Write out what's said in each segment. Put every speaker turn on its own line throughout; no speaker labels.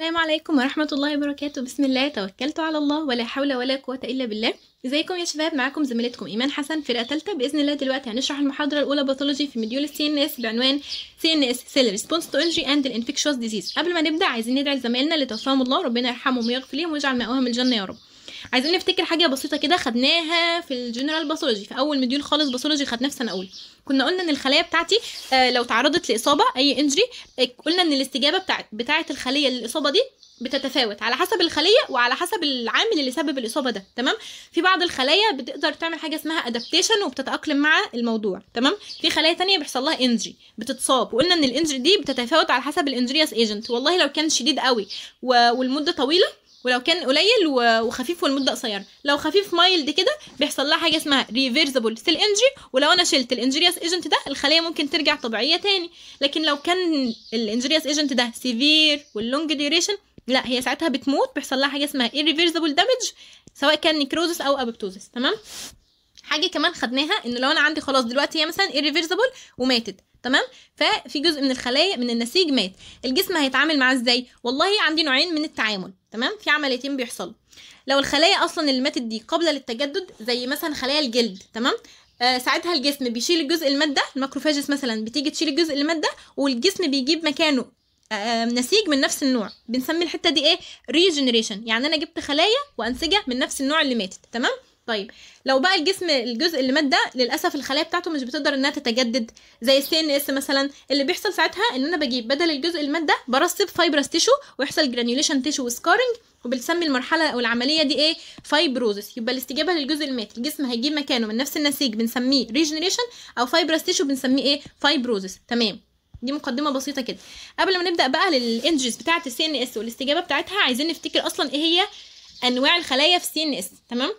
السلام عليكم ورحمة الله وبركاته بسم الله توكلت على الله ولا حول ولا قوة إلا بالله ازيكم يا شباب معاكم زميلتكم ايمان حسن فرقه ثالثه باذن الله دلوقتي هنشرح المحاضره الاولى باثولوجي في مديول السي ان اس بعنوان سي ان اس سيل ريسبونس تو انجري اند الانفكشوس ديزيز قبل ما نبدا عايزين ندعي زمايلنا لتوفاهم الله ربنا يرحمهم ويغفر لهم ويجعل مأواهم الجنه يا رب عايزين نفتكر حاجه بسيطه كده خدناها في الجنرال باثولوجي في اول مديول خالص باثولوجي خدناه في سنه اولى كنا قلنا ان الخليه بتاعتي آه، لو تعرضت لاصابه اي انجري آه، قلنا ان الاستجابه بتاعت بتاعت الخليه للاصابه دي بتتفاوت على حسب الخليه وعلى حسب العامل اللي سبب الاصابه ده تمام في بعض الخلايا بتقدر تعمل حاجه اسمها ادابتيشن وبتتاقلم مع الموضوع تمام في خلايا تانية بيحصل لها انجري بتتصاب وقلنا ان الانجري دي بتتفاوت على حسب الانجريس ايجنت والله لو كان شديد قوي والمده طويله ولو كان قليل وخفيف والمده قصيره لو خفيف مايلد كده بيحصل لها حاجه اسمها ريفيرسبل سيل انجري ولو انا شلت الانجريس ايجنت ده الخليه ممكن ترجع طبيعيه تاني لكن لو كان الانجريس ايجنت ده سيفير واللونج ديوريشن لا هي ساعتها بتموت بيحصل لها حاجه اسمها irreversible دامج سواء كان نيكروزس او ابوبتوزس تمام حاجه كمان خدناها ان لو انا عندي خلاص دلوقتي هي مثلا irreversible وماتت تمام ففي جزء من الخلايا من النسيج مات الجسم هيتعامل معاه ازاي والله عندي نوعين من التعامل تمام في عمليتين بيحصلوا لو الخلايا اصلا اللي ماتت دي قابله للتجدد زي مثلا خلايا الجلد تمام آه ساعتها الجسم بيشيل الجزء الماده الماكروفاجس مثلا بتيجي تشيل الجزء الماده والجسم بيجيب مكانه آه نسيج من نفس النوع بنسمي الحته دي ايه ريجنريشن يعني انا جبت خلايا وانسجه من نفس النوع اللي ماتت تمام طيب لو بقى الجسم الجزء اللي مات ده للاسف الخلايا بتاعته مش بتقدر انها تتجدد زي السي ان اس مثلا اللي بيحصل ساعتها ان انا بجيب بدل الجزء اللي مات ده برصب فايبرس تيشو ويحصل جرانيوليشن تيشو وسكارنج وبنسمي المرحله او العمليه دي ايه فايبروزس يبقى الاستجابه للجزء المات الجسم هيجيب مكانه من نفس النسيج بنسميه ريجنريشن او فايبرس تيشو بنسميه ايه فايبروزس تمام دي مقدمه بسيطه كده قبل ما نبدا بقى للانجز بتاعه السي ان اس والاستجابه بتاعتها عايزين نفتكر اصلا ايه هي انواع الخلايا في السي ان اس تمام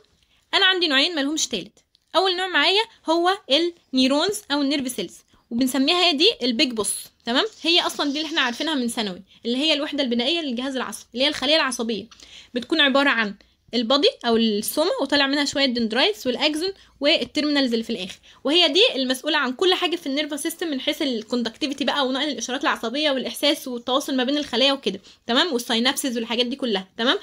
انا عندي نوعين مالهمش تالت اول نوع معايا هو النيرونز او النيرف سيلز وبنسميها هي دي البيج بوس تمام هي اصلا دي اللي احنا عارفينها من ثانوي اللي هي الوحده البنائيه للجهاز العصبي اللي هي الخليه العصبيه بتكون عباره عن البادي او السوما وطالع منها شويه دندرايتس والاكزون والتيرمينالز اللي في الاخر وهي دي المسؤوله عن كل حاجه في النيرفا سيستم من حيث الكوندكتيفيتي بقى ونقل الاشارات العصبيه والاحساس والتواصل ما بين الخلايا وكده تمام والساينابسز والحاجات دي كلها تمام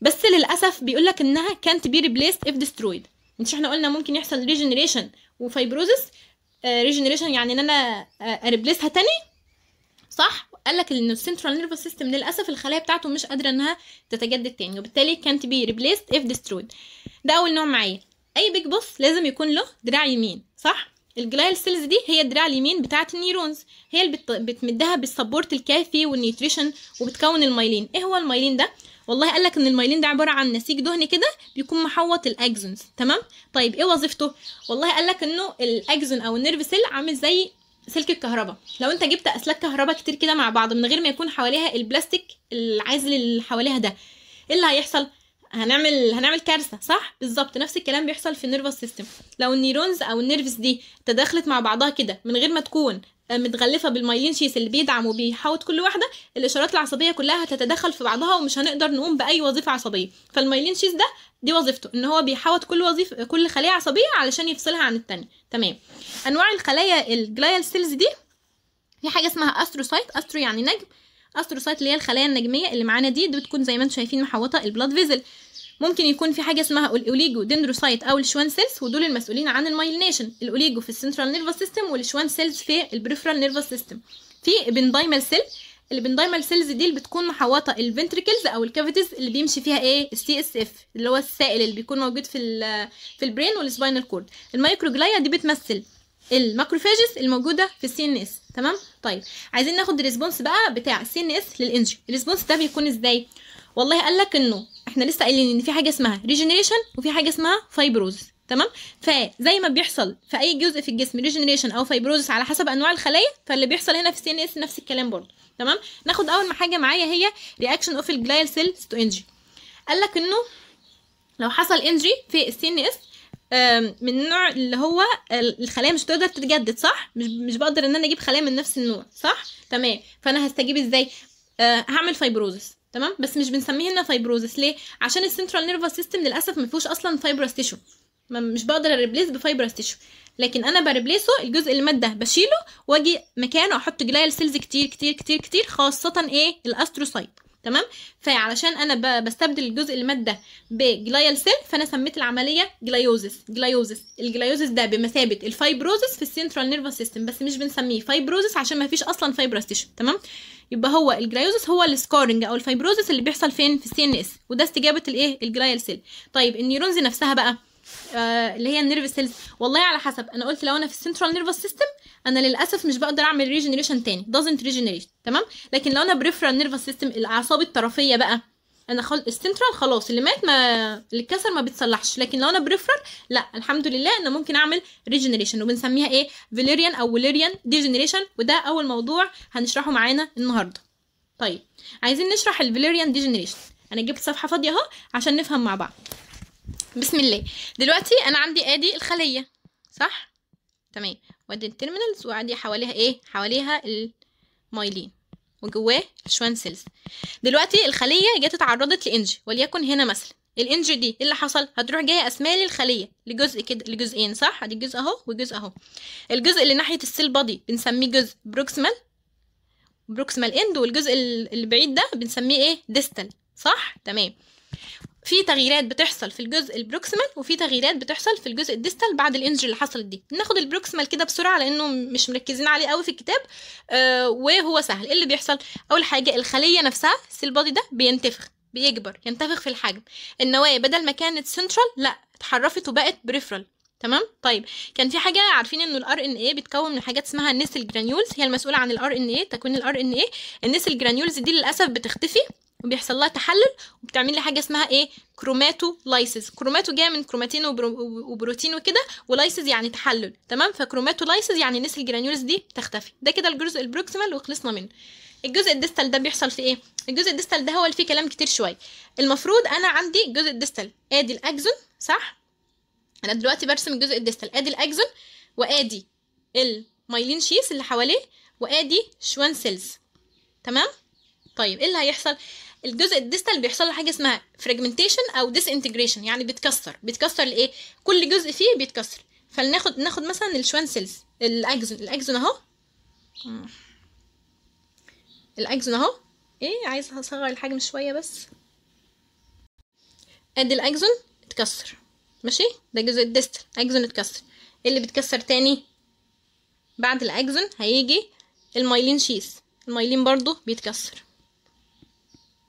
بس للاسف بيقول لك انها كانت بي ريبليست اف ديسترويد مش احنا قلنا ممكن يحصل ريجنريشن وفايبروزس ريجنريشن يعني ان انا آه، اريبليسها تاني صح قال لك ان السنترال نيرفس سيستم للاسف الخلايا بتاعته مش قادره انها تتجدد تاني وبالتالي كانت بي ريبليست اف ديسترويد ده اول نوع معايا اي بيج بوس لازم يكون له دراع يمين صح الجلايل سيلز دي هي الدراع اليمين بتاعه النيورونز هي اللي بتمدها بالسبورت الكافي والنيوتريشن وبتكون المايلين ايه هو المايلين ده والله قال لك ان المايلين ده عباره عن نسيج دهني كده بيكون محوط الاكزونز تمام طيب ايه وظيفته والله قال لك انه الاكزون او النيرف سيل عامل زي سلك الكهرباء لو انت جبت اسلاك كهرباء كتير كده مع بعض من غير ما يكون حواليها البلاستيك العازل اللي حواليها ده ايه اللي هيحصل هنعمل هنعمل كارثه صح بالظبط نفس الكلام بيحصل في النيرفس سيستم لو النيرونز او النيرفس دي تداخلت مع بعضها كده من غير ما تكون آه، متغلفه بالمايلين شيس اللي بيدعم وبيحوط كل واحده الاشارات العصبيه كلها هتتداخل في بعضها ومش هنقدر نقوم باي وظيفه عصبيه فالمايلين شيس ده دي وظيفته ان هو بيحوط كل وظيفه كل خليه عصبيه علشان يفصلها عن الثانيه تمام انواع الخلايا الجلايال سيلز دي في حاجه اسمها استروسايت استرو يعني نجم استروسايت اللي هي الخلايا النجميه اللي معانا دي دي بتكون زي ما انتم شايفين محوطه البلاد فيزل ممكن يكون في حاجه اسمها الاوليجو دندروسايت او الشوان سيلز ودول المسؤولين عن المايلينيشن الاوليجو في السنترال نيرفس سيستم والشوان سيلز في البريفرال نيرفس سيستم في بندايمال سيل البندايمال سيلز دي اللي بتكون محوطه الفنتريكلز او الكافيتيز اللي بيمشي فيها ايه السي اس اف اللي هو السائل اللي بيكون موجود في في البرين والسباينال كورد المايكروجلايا دي بتمثل الماكروفاجز الموجوده في السي ان اس تمام طيب عايزين ناخد الريسبونس بقى بتاع السي ان اس للانجري الريسبونس ده بيكون ازاي والله قال لك انه احنا لسه قايلين ان في حاجه اسمها ريجينريشن وفي حاجه اسمها فايبروز تمام فزي ما بيحصل في اي جزء في الجسم ريجنريشن او فايبروزس على حسب انواع الخلايا فاللي بيحصل هنا في السي ان اس نفس الكلام برضه تمام ناخد اول ما حاجه معايا هي رياكشن اوف الجلايل سيل تو انجي قال لك انه لو حصل انجي في السي ان اس من نوع اللي هو الخلايا مش تقدر تتجدد صح مش مش بقدر ان انا اجيب خلايا من نفس النوع صح تمام فانا هستجيب ازاي آه، هعمل فايبروزس تمام بس مش بنسميه هنا فايبروزس ليه عشان السنترال نيرفس سيستم للاسف ما فيهوش اصلا فايبروس تيشو مش بقدر اريبليس بفايبرس تيشو لكن انا بريبليسه الجزء اللي مات ده بشيله واجي مكانه احط جلايال سيلز كتير كتير كتير كتير خاصه ايه الاستروسايت تمام فعلشان انا بستبدل الجزء اللي مات ده بجلايال سيل فانا سميت العمليه جلايوزس جلايوزس الجلايوزس ده بمثابه الفايبروزس في السنترال نيرفس سيستم بس مش بنسميه فايبروزس عشان ما فيش اصلا تيشو تمام يبقى هو الجلايوزس هو السكارنج او الفايبروزس اللي بيحصل فين في السي ان اس وده استجابه الايه الجلايال سيل طيب النيورونز نفسها بقى آه، اللي هي النيرفس سيلز والله على حسب انا قلت لو انا في السنترال نيرفس سيستم انا للاسف مش بقدر اعمل ريجنريشن تاني دازنت ريجنريشن تمام لكن لو انا بريفرال نيرفس سيستم الاعصاب الطرفيه بقى انا خل... السنترال خلاص اللي مات ما اللي اتكسر ما بيتصلحش لكن لو انا بريفرال لا الحمد لله انا ممكن اعمل ريجنريشن وبنسميها ايه فيليريان او وليريان ديجنريشن وده اول موضوع هنشرحه معانا النهارده طيب عايزين نشرح الفيليريان ديجنريشن انا جبت صفحه فاضيه اهو عشان نفهم مع بعض بسم الله دلوقتي انا عندي ادي الخليه صح تمام وادي التيرمينالز وعندي حواليها ايه حواليها المايلين وجواه الشوان سيلز دلوقتي الخليه جت اتعرضت لانج وليكن هنا مثلا الانج دي إيه اللي حصل هتروح جايه اسمال الخليه لجزء كده لجزئين صح ادي الجزء اهو وجزء اهو الجزء اللي ناحيه السيل بادي بنسميه جزء بروكسمال بروكسمال اند والجزء اللي بعيد ده بنسميه ايه ديستال صح تمام في تغييرات بتحصل في الجزء البروكسيمال وفي تغييرات بتحصل في الجزء الديستال بعد الانجري اللي حصلت دي ناخد البروكسيمال كده بسرعه لانه مش مركزين عليه قوي في الكتاب آه وهو سهل ايه اللي بيحصل اول حاجه الخليه نفسها السيل بودي ده بينتفخ بيكبر ينتفخ في الحجم النوايا بدل ما كانت سنترال لا اتحرفت وبقت بريفرال تمام طيب كان في حاجه عارفين انه الار ان اي بيتكون من حاجات اسمها النسل جرانيولز هي المسؤوله عن الار ان اي تكوين الار ان اي النسل جرانيولز دي للاسف بتختفي وبيحصل لها تحلل وبتعمل لي حاجه اسمها ايه كروماتو لايسيس كروماتو جايه من كروماتين وبروتين وكده ولايسيس يعني تحلل تمام فكروماتو لايسيس يعني نسل الجرانيولز دي تختفي ده كده الجزء البروكسيمال وخلصنا منه الجزء الديستال ده بيحصل في ايه الجزء الديستال ده هو اللي فيه كلام كتير شويه المفروض انا عندي الجزء الديستال ادي الاكزون صح انا دلوقتي برسم الجزء الديستال ادي الاكزون وادي المايلين شيس اللي حواليه وادي شوان سيلز تمام طيب ايه اللي هيحصل الجزء الديستال بيحصل له حاجه اسمها فراجمنتيشن او ديس انتجريشن يعني بيتكسر بيتكسر لايه كل جزء فيه بيتكسر فلناخد ناخد مثلا الشوان سيلز الاكزون الاكزون اهو الاكزون اهو ايه عايزه اصغر الحجم شويه بس ادي الاكزون اتكسر ماشي ده جزء الديستال اكزون اتكسر ايه اللي بيتكسر تاني بعد الاكزون هيجي المايلين شيز المايلين برضو بيتكسر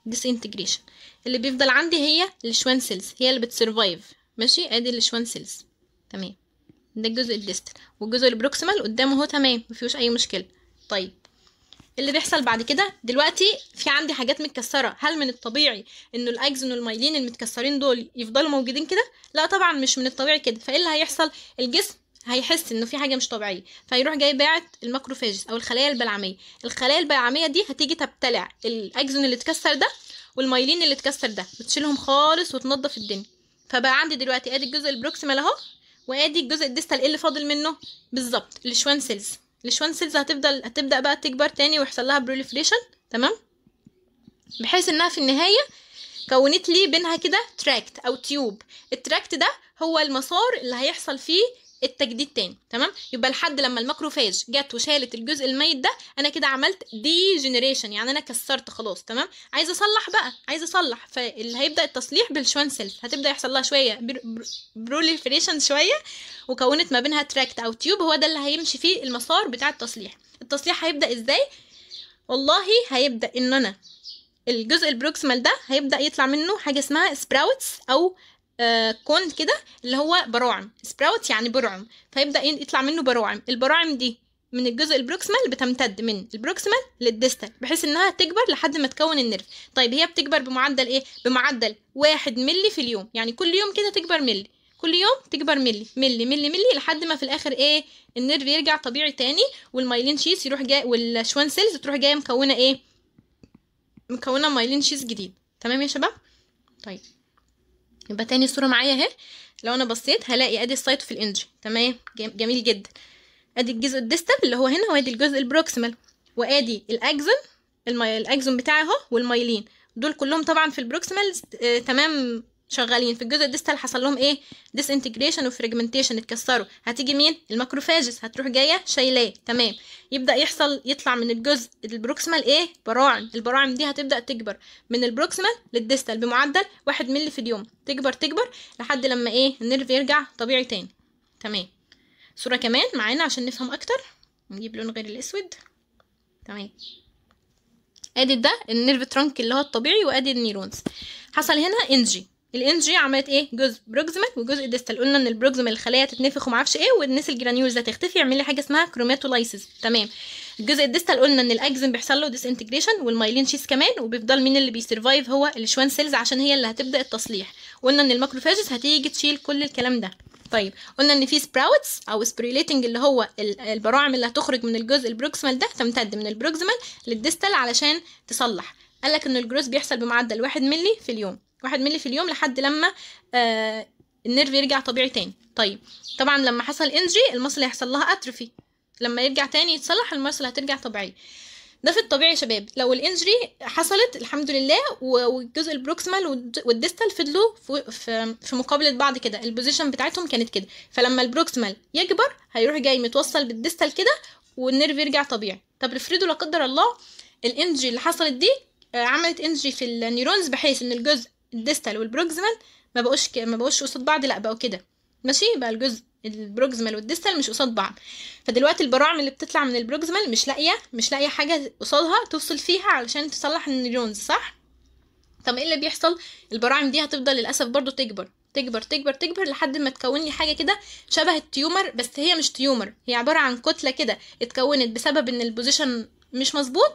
disintegration اللي بيفضل عندي هي الشوان سيلز هي اللي بتسرفايف ماشي ادي الشوان سيلز تمام ده الجزء الديستال والجزء البروكسيمال قدامه اهو تمام مفيهوش اي مشكله طيب اللي بيحصل بعد كده دلوقتي في عندي حاجات متكسره هل من الطبيعي ان الاكزون والمايلين المتكسرين دول يفضلوا موجودين كده لا طبعا مش من الطبيعي كده فايه اللي هيحصل الجسم هيحس انه في حاجه مش طبيعيه فيروح جاي باعت الماكروفاجس او الخلايا البلعميه الخلايا البلعميه دي هتيجي تبتلع الاكزون اللي اتكسر ده والمايلين اللي اتكسر ده وتشيلهم خالص وتنضف الدنيا فبقى عندي دلوقتي ادي الجزء البروكسيمال اهو وادي الجزء الديستال ايه اللي فاضل منه بالظبط الشوان سيلز الشوان سيلز هتفضل هتبدا بقى تكبر تاني ويحصل لها بروليفريشن تمام بحيث انها في النهايه كونت لي بينها كده تراكت او تيوب التراكت ده هو المسار اللي هيحصل فيه التجديد تاني تمام يبقى لحد لما الماكروفاج جت وشالت الجزء الميت ده انا كده عملت دي جنريشن يعني انا كسرت خلاص تمام عايزه اصلح بقى عايزه اصلح فاللي هيبدا التصليح بالشوان سيلف هتبدا يحصل لها شويه بروليفريشن شويه وكونت ما بينها تراكت او تيوب هو ده اللي هيمشي فيه المسار بتاع التصليح التصليح هيبدا ازاي والله هيبدا ان انا الجزء البروكسمال ده هيبدا يطلع منه حاجه اسمها سبراوتس او آه، كون كده اللي هو براعم سبراوت يعني برعم فيبدا يطلع منه براعم البراعم دي من الجزء البروكسمال بتمتد من البروكسمال للديستال بحيث انها تكبر لحد ما تكون النرف طيب هي بتكبر بمعدل ايه بمعدل واحد ملي في اليوم يعني كل يوم كده تكبر ملي كل يوم تكبر ملي ملي ملي ملي لحد ما في الاخر ايه النرف يرجع طبيعي تاني والمايلين شيس يروح جاي والشوان سيلز تروح جايه مكونه ايه مكونه مايلين شيس جديد تمام يا شباب طيب يبقى تاني صورة معايا اهي لو انا بصيت هلاقي ادي السايت في الانجي تمام جميل جدا ادي الجزء الديستال اللي هو هنا وادي الجزء البروكسيمال وادي الاكزون الاكزون بتاعي اهو والمايلين دول كلهم طبعا في البروكسيمال آه، تمام شغالين في الجزء الديستال حصل لهم ايه ديس انتجريشن وفريجمنتيشن اتكسروا هتيجي مين الماكروفاجس هتروح جايه شايلاه تمام يبدا يحصل يطلع من الجزء البروكسمال ايه براعم البراعم دي هتبدا تكبر من البروكسمال للديستال بمعدل 1 مللي في اليوم تكبر تكبر لحد لما ايه النيرف يرجع طبيعي تاني تمام صوره كمان معانا عشان نفهم اكتر نجيب لون غير الاسود تمام ادي ده النيرف ترانك اللي هو الطبيعي وادي النيرونز حصل هنا انجي الان جي عملت ايه جزء بروكسيمال وجزء ديستال قلنا ان البروكسيمال الخلايا تتنفخ وما اعرفش ايه والنس الجرانيولز هتختفي يعمل لي حاجه اسمها كروماتولايسيس تمام الجزء الديستال قلنا ان الاجزم بيحصل له ديس انتجريشن والمايلين شيس كمان وبيفضل مين اللي بيسرفايف هو الشوان سيلز عشان هي اللي هتبدا التصليح قلنا ان الماكروفاجز هتيجي تشيل كل الكلام ده طيب قلنا ان في سبراوتس او سبريليتنج اللي هو البراعم اللي هتخرج من الجزء البروكسيمال ده تمتد من البروكسيمال للديستال علشان تصلح قالك ان الجروث بيحصل بمعدل 1 ملي في اليوم واحد ملي في اليوم لحد لما آه، النيرف يرجع طبيعي تاني طيب طبعا لما حصل انجري المصل هيحصل لها اتروفي لما يرجع تاني يتصلح المصل هترجع طبيعيه ده في الطبيعي يا شباب لو الانجري حصلت الحمد لله والجزء البروكسمال والديستال فضلوا في مقابله بعض كده البوزيشن بتاعتهم كانت كده فلما البروكسمال يكبر هيروح جاي متوصل بالديستال كده والنيرف يرجع طبيعي طب افرضوا لا قدر الله الانجري اللي حصلت دي آه، عملت انجري في النيورونز بحيث ان الجزء الديستال والبروكسيمال ما بقوش ك... ما بقوش قصاد بعض لا بقوا كده ماشي بقى الجزء البروكسيمال والديستال مش قصاد بعض فدلوقتي البراعم اللي بتطلع من البروكسيمال مش لاقيه مش لاقيه حاجه قصادها تفصل فيها علشان تصلح النيرونز صح طب ايه اللي بيحصل البراعم دي هتفضل للاسف برضو تكبر تكبر تكبر تكبر لحد ما تكون لي حاجه كده شبه التيومر بس هي مش تيومر هي عباره عن كتله كده اتكونت بسبب ان البوزيشن مش مظبوط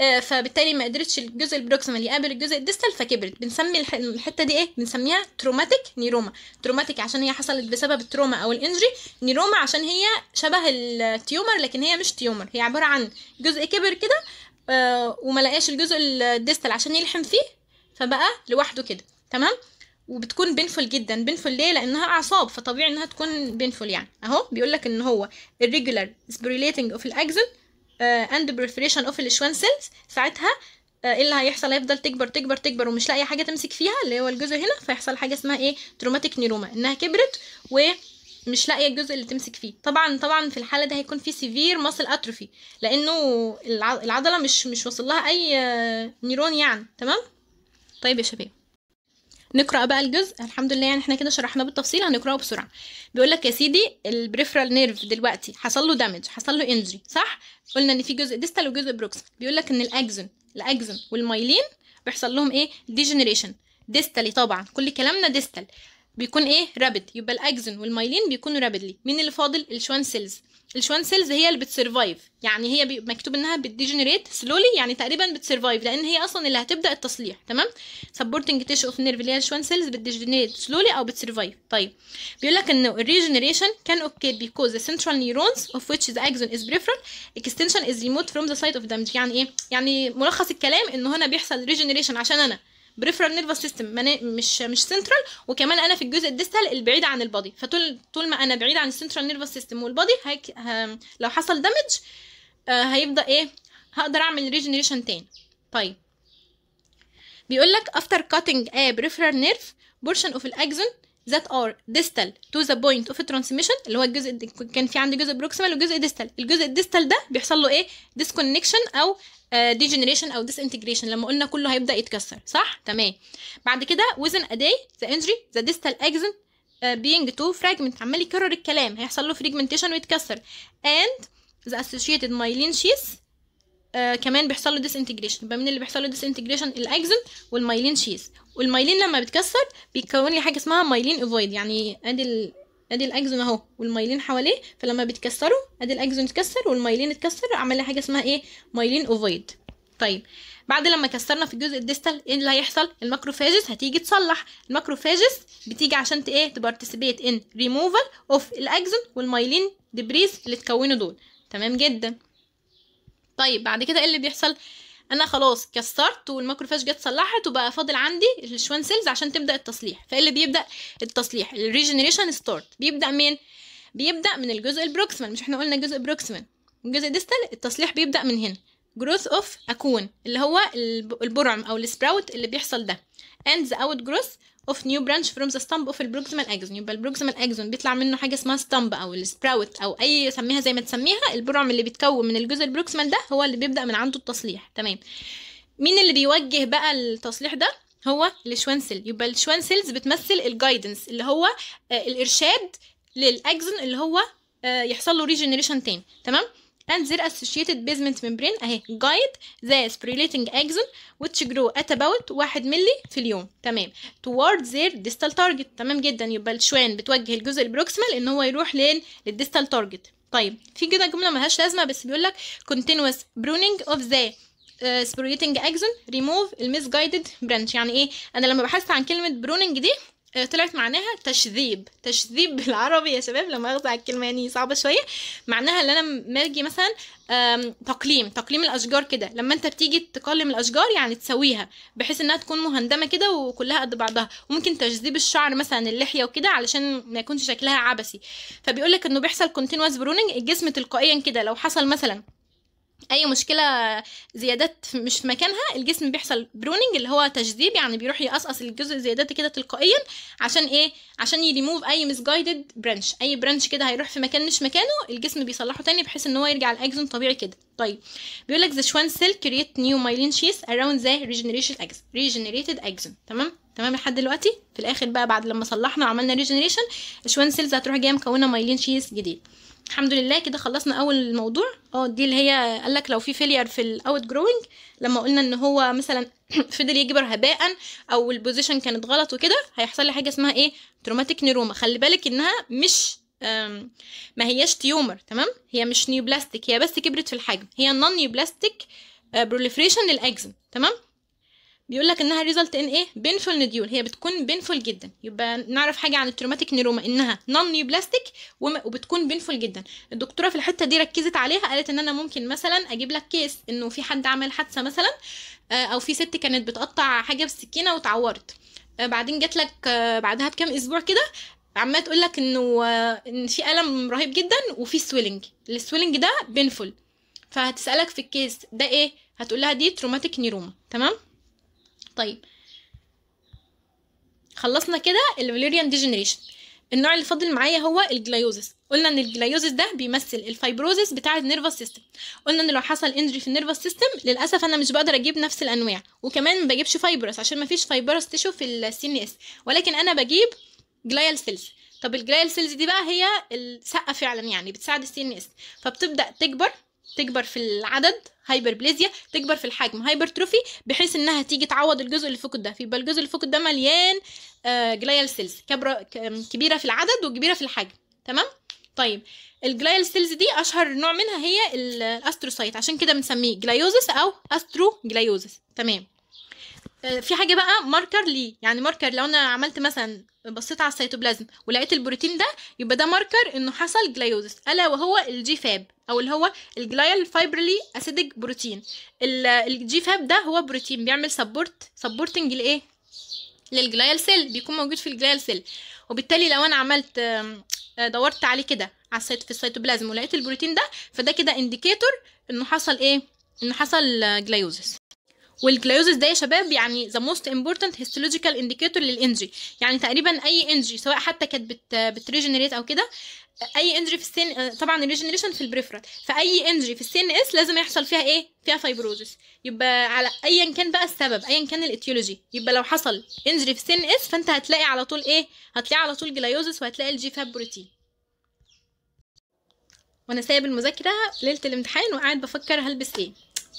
آه، فبالتالي ما قدرتش الجزء البروكسيمال يقابل الجزء الديستال فكبرت بنسمي الحته دي ايه بنسميها تروماتيك نيروما تروماتيك عشان هي حصلت بسبب التروما او الانجري نيروما عشان هي شبه التيومر لكن هي مش تيومر هي عباره عن جزء كبر كده آه، وما لقاش الجزء الديستال عشان يلحم فيه فبقى لوحده كده تمام وبتكون بينفل جدا بينفل ليه لانها اعصاب فطبيعي انها تكون بينفل يعني اهو بيقول لك ان هو الريجولار سبريليتنج اوف the اند بريفريشن اوف الاشوان سيلز ساعتها آه، ايه اللي هيحصل هيفضل تكبر تكبر تكبر ومش لاقي حاجه تمسك فيها اللي هو الجزء هنا فيحصل حاجه اسمها ايه تروماتيك نيروما انها كبرت و مش لاقيه الجزء اللي تمسك فيه طبعا طبعا في الحاله ده هيكون في سيفير ماسل اتروفي لانه العضله مش مش واصل لها اي نيرون آه، يعني تمام طيب يا شباب نقرا بقى الجزء الحمد لله يعني احنا كده شرحناه بالتفصيل هنقراه بسرعه بيقول لك يا سيدي البريفرال نيرف دلوقتي حصل له دامج حصل له انجري صح قلنا ان في جزء ديستال وجزء بروكس بيقول لك ان الاكزون الاكزون والمايلين بيحصل لهم ايه ديجنريشن ديستالي طبعا كل كلامنا ديستال بيكون ايه رابد يبقى الاكزون والمايلين بيكونوا رابدلي مين اللي فاضل الشوان سيلز الشوان سيلز هي اللي بتسرفايف يعني هي مكتوب انها بتديجنريت سلولي يعني تقريبا بتسرفايف لان هي اصلا اللي هتبدا التصليح تمام سبورتنج تيشو اوف نيرف اللي هي الشوان سيلز بتديجنريت سلولي او بتسرفايف طيب بيقول لك انه الريجنريشن كان اوكي بيكوز سنترال نيورونز اوف ويتش ذا اكزون از بريفرال اكستنشن از ريموت فروم ذا سايت اوف دامج يعني ايه يعني ملخص الكلام ان هنا بيحصل ريجنريشن عشان انا بريفرال نيرفس سيستم مش مش سنترال وكمان انا في الجزء الديستال البعيد عن البادي فطول طول ما انا بعيد عن السنترال نيرفس سيستم والبادي هيك ه... لو حصل دامج آه، هيبدا ايه هقدر اعمل ريجنريشن تاني طيب بيقول لك after cutting a peripheral nerve portion of the axon that are distal to the point of transmission اللي هو الجزء كان في عندي جزء بروكسيمال وجزء ديستال الجزء الديستال ده بيحصل له ايه disconnection او ديجنريشن آه، او ديس انتجريشن لما قلنا كله هيبدا يتكسر صح تمام بعد كده within a day the injury the distal بينج آه، being فراجمنت fragment عمال يكرر الكلام هيحصل له fragmentation ويتكسر and the associated myelin sheath آه كمان بيحصل له ديس انتجريشن يبقى مين اللي بيحصل له ديس انتجريشن الاكزن والمايلين شيز والمايلين لما بتكسر بيتكون لي حاجه اسمها مايلين اوفويد يعني ادي ادي الاكزون اهو والمايلين حواليه فلما بيتكسروا ادي الاكزون اتكسر والمايلين اتكسر عملنا حاجه اسمها ايه مايلين اوفويد طيب بعد لما كسرنا في الجزء الديستال ايه اللي هيحصل الماكروفاجس هتيجي تصلح الماكروفاجس بتيجي عشان ايه تبارتيسيبيت ان ريموفال اوف الاكزون والمايلين دبريز اللي اتكونوا دول تمام جدا طيب بعد كده ايه اللي بيحصل انا خلاص كسرت والماكروفاج جت صلحت وبقى فاضل عندي الشوان سيلز عشان تبدا التصليح فايه اللي بيبدا التصليح الريجنريشن ستارت بيبدا من بيبدا من الجزء البروكسيمال مش احنا قلنا جزء بروكسيمال الجزء ديستال التصليح بيبدا من هنا growth of اكون اللي هو البرعم او السبراوت اللي بيحصل ده and the outgrowth اوف نيو برانش فروم ذا ستامب اوف البروكسيمال اكزون يبقى البروكسيمال اكزون بيطلع منه حاجه اسمها ستامب او السبراوت او اي سميها زي ما تسميها البرعم اللي بيتكون من الجزء البروكسيمال ده هو اللي بيبدا من عنده التصليح تمام مين اللي بيوجه بقى التصليح ده هو الشوانسل يبقى الشوانسلز بتمثل الجايدنس اللي هو آه، الارشاد للاكزون اللي هو آه، يحصل له ريجنريشن تاني تمام and their associated basement membrane اهي guide the spirulating axon which grow at about 1 ملي في اليوم تمام towards their distal target تمام جدا يبقى الشوان بتوجه الجزء البروكسيمال ان هو يروح لين للديستال تارجت طيب في كده جمله ملهاش لازمه بس بيقول لك continuous pruning of the spirulating axon remove the misguided branch يعني ايه انا لما بحثت عن كلمه بروننج دي طلعت معناها تشذيب تشذيب بالعربي يا شباب لما اخذ على الكلمه يعني صعبه شويه معناها ان انا مرجي مثلا تقليم تقليم الاشجار كده لما انت بتيجي تقلم الاشجار يعني تسويها بحيث انها تكون مهندمه كده وكلها قد بعضها وممكن تجذيب الشعر مثلا اللحيه وكده علشان ما يكونش شكلها عبثي فبيقول لك انه بيحصل كونتينوس بروننج الجسم تلقائيا كده لو حصل مثلا اي مشكله زيادات مش في مكانها الجسم بيحصل بروننج اللي هو تجذيب يعني بيروح يقصقص الجزء الزيادات كده تلقائيا عشان ايه عشان يريموف اي جايدد برانش اي برانش كده هيروح في مكان مش مكانه الجسم بيصلحه تاني بحيث ان هو يرجع الاكزون طبيعي كده طيب بيقول لك ذا شوان سيل كرييت نيو مايلين شيس اراوند ذا ريجينريشن اكزون ريجينريتد اكزون تمام تمام لحد دلوقتي في الاخر بقى بعد لما صلحنا وعملنا ريجينريشن الشوان سيلز هتروح جايه مكونه مايلين شيس جديد الحمد لله كده خلصنا اول موضوع اه دي اللي هي قالك لو في فيلير في الاوت جروينج لما قلنا ان هو مثلا فضل يكبر هباء او البوزيشن كانت غلط وكده هيحصل لي حاجه اسمها ايه تروماتيك نيروما خلي بالك انها مش ما هياش تيومر تمام هي مش نيوبلاستيك هي بس كبرت في الحجم هي نون نيوبلاستيك بروليفريشن للاجزم تمام بيقول لك انها ريزلت ان ايه بينفول نديول هي بتكون بينفول جدا يبقى نعرف حاجه عن التروماتيك نيروما انها نون نيوبلاستيك وبتكون بينفول جدا الدكتوره في الحته دي ركزت عليها قالت ان انا ممكن مثلا اجيب لك كيس انه في حد عمل حادثه مثلا آه، او في ست كانت بتقطع حاجه بالسكينه واتعورت آه، بعدين جات لك آه، بعدها بكام اسبوع كده عماله تقول لك انه ان في الم رهيب جدا وفي سويلنج السويلنج ده بينفول فهتسالك في الكيس ده ايه هتقول لها دي تروماتيك نيروما تمام طيب خلصنا كده الفاليريان ديجنريشن النوع اللي فاضل معايا هو الجلايوزس قلنا ان الجلايوزس ده بيمثل الفايبروزس بتاع النيرفس سيستم قلنا ان لو حصل انجري في النيرفس سيستم للاسف انا مش بقدر اجيب نفس الانواع وكمان ما بجيبش فايبرس عشان ما فيش فايبرس تشو في السي ان اس ولكن انا بجيب جلايال سيلز طب الجلايال سيلز دي بقى هي السقه فعلا يعني بتساعد السي ان اس فبتبدا تكبر تكبر في العدد هايبربليزيا تكبر في الحجم هايبرتروفي بحيث انها تيجي تعوض الجزء اللي فوق ده فيبقى الجزء اللي فوق ده مليان جلايال آه، سيلز كبيره في العدد وكبيره في الحجم تمام طيب الجلايال سيلز دي اشهر نوع منها هي الاستروسايت عشان كده بنسميه جلايوزس او استرو جلايوزس تمام آه، في حاجه بقى ماركر ليه يعني ماركر لو انا عملت مثلا بصيت على السيتوبلازم ولقيت البروتين ده يبقى ده ماركر انه حصل جلايوزس الا وهو الجي فاب او اللي هو الجلايال فايبرلي اسيدك بروتين الجي فاب ده هو بروتين بيعمل سبورت سبورتنج لايه للجلايال سيل بيكون موجود في الجلايال سيل وبالتالي لو انا عملت آه، دورت عليه كده على السيت في السيتوبلازم ولقيت البروتين ده فده كده انديكيتور انه حصل ايه انه حصل جلايوزس والجلايوزس ده يا شباب يعني ذا موست امبورتنت هيستولوجيكال انديكيتور للانجري يعني تقريبا اي انجري سواء حتى كانت بت بتريجنريت او كده اي انجري في السن آه، طبعا الريجنريشن في البريفرال فاي انجري في السن اس لازم يحصل فيها ايه فيها فايبروزس يبقى على ايا كان بقى السبب ايا كان الاتيولوجي يبقى لو حصل انجري في السن اس فانت هتلاقي على طول ايه هتلاقي على طول جلايوزس وهتلاقي الجي فاب بروتين وانا سايب المذاكره ليله الامتحان وقاعد بفكر هلبس ايه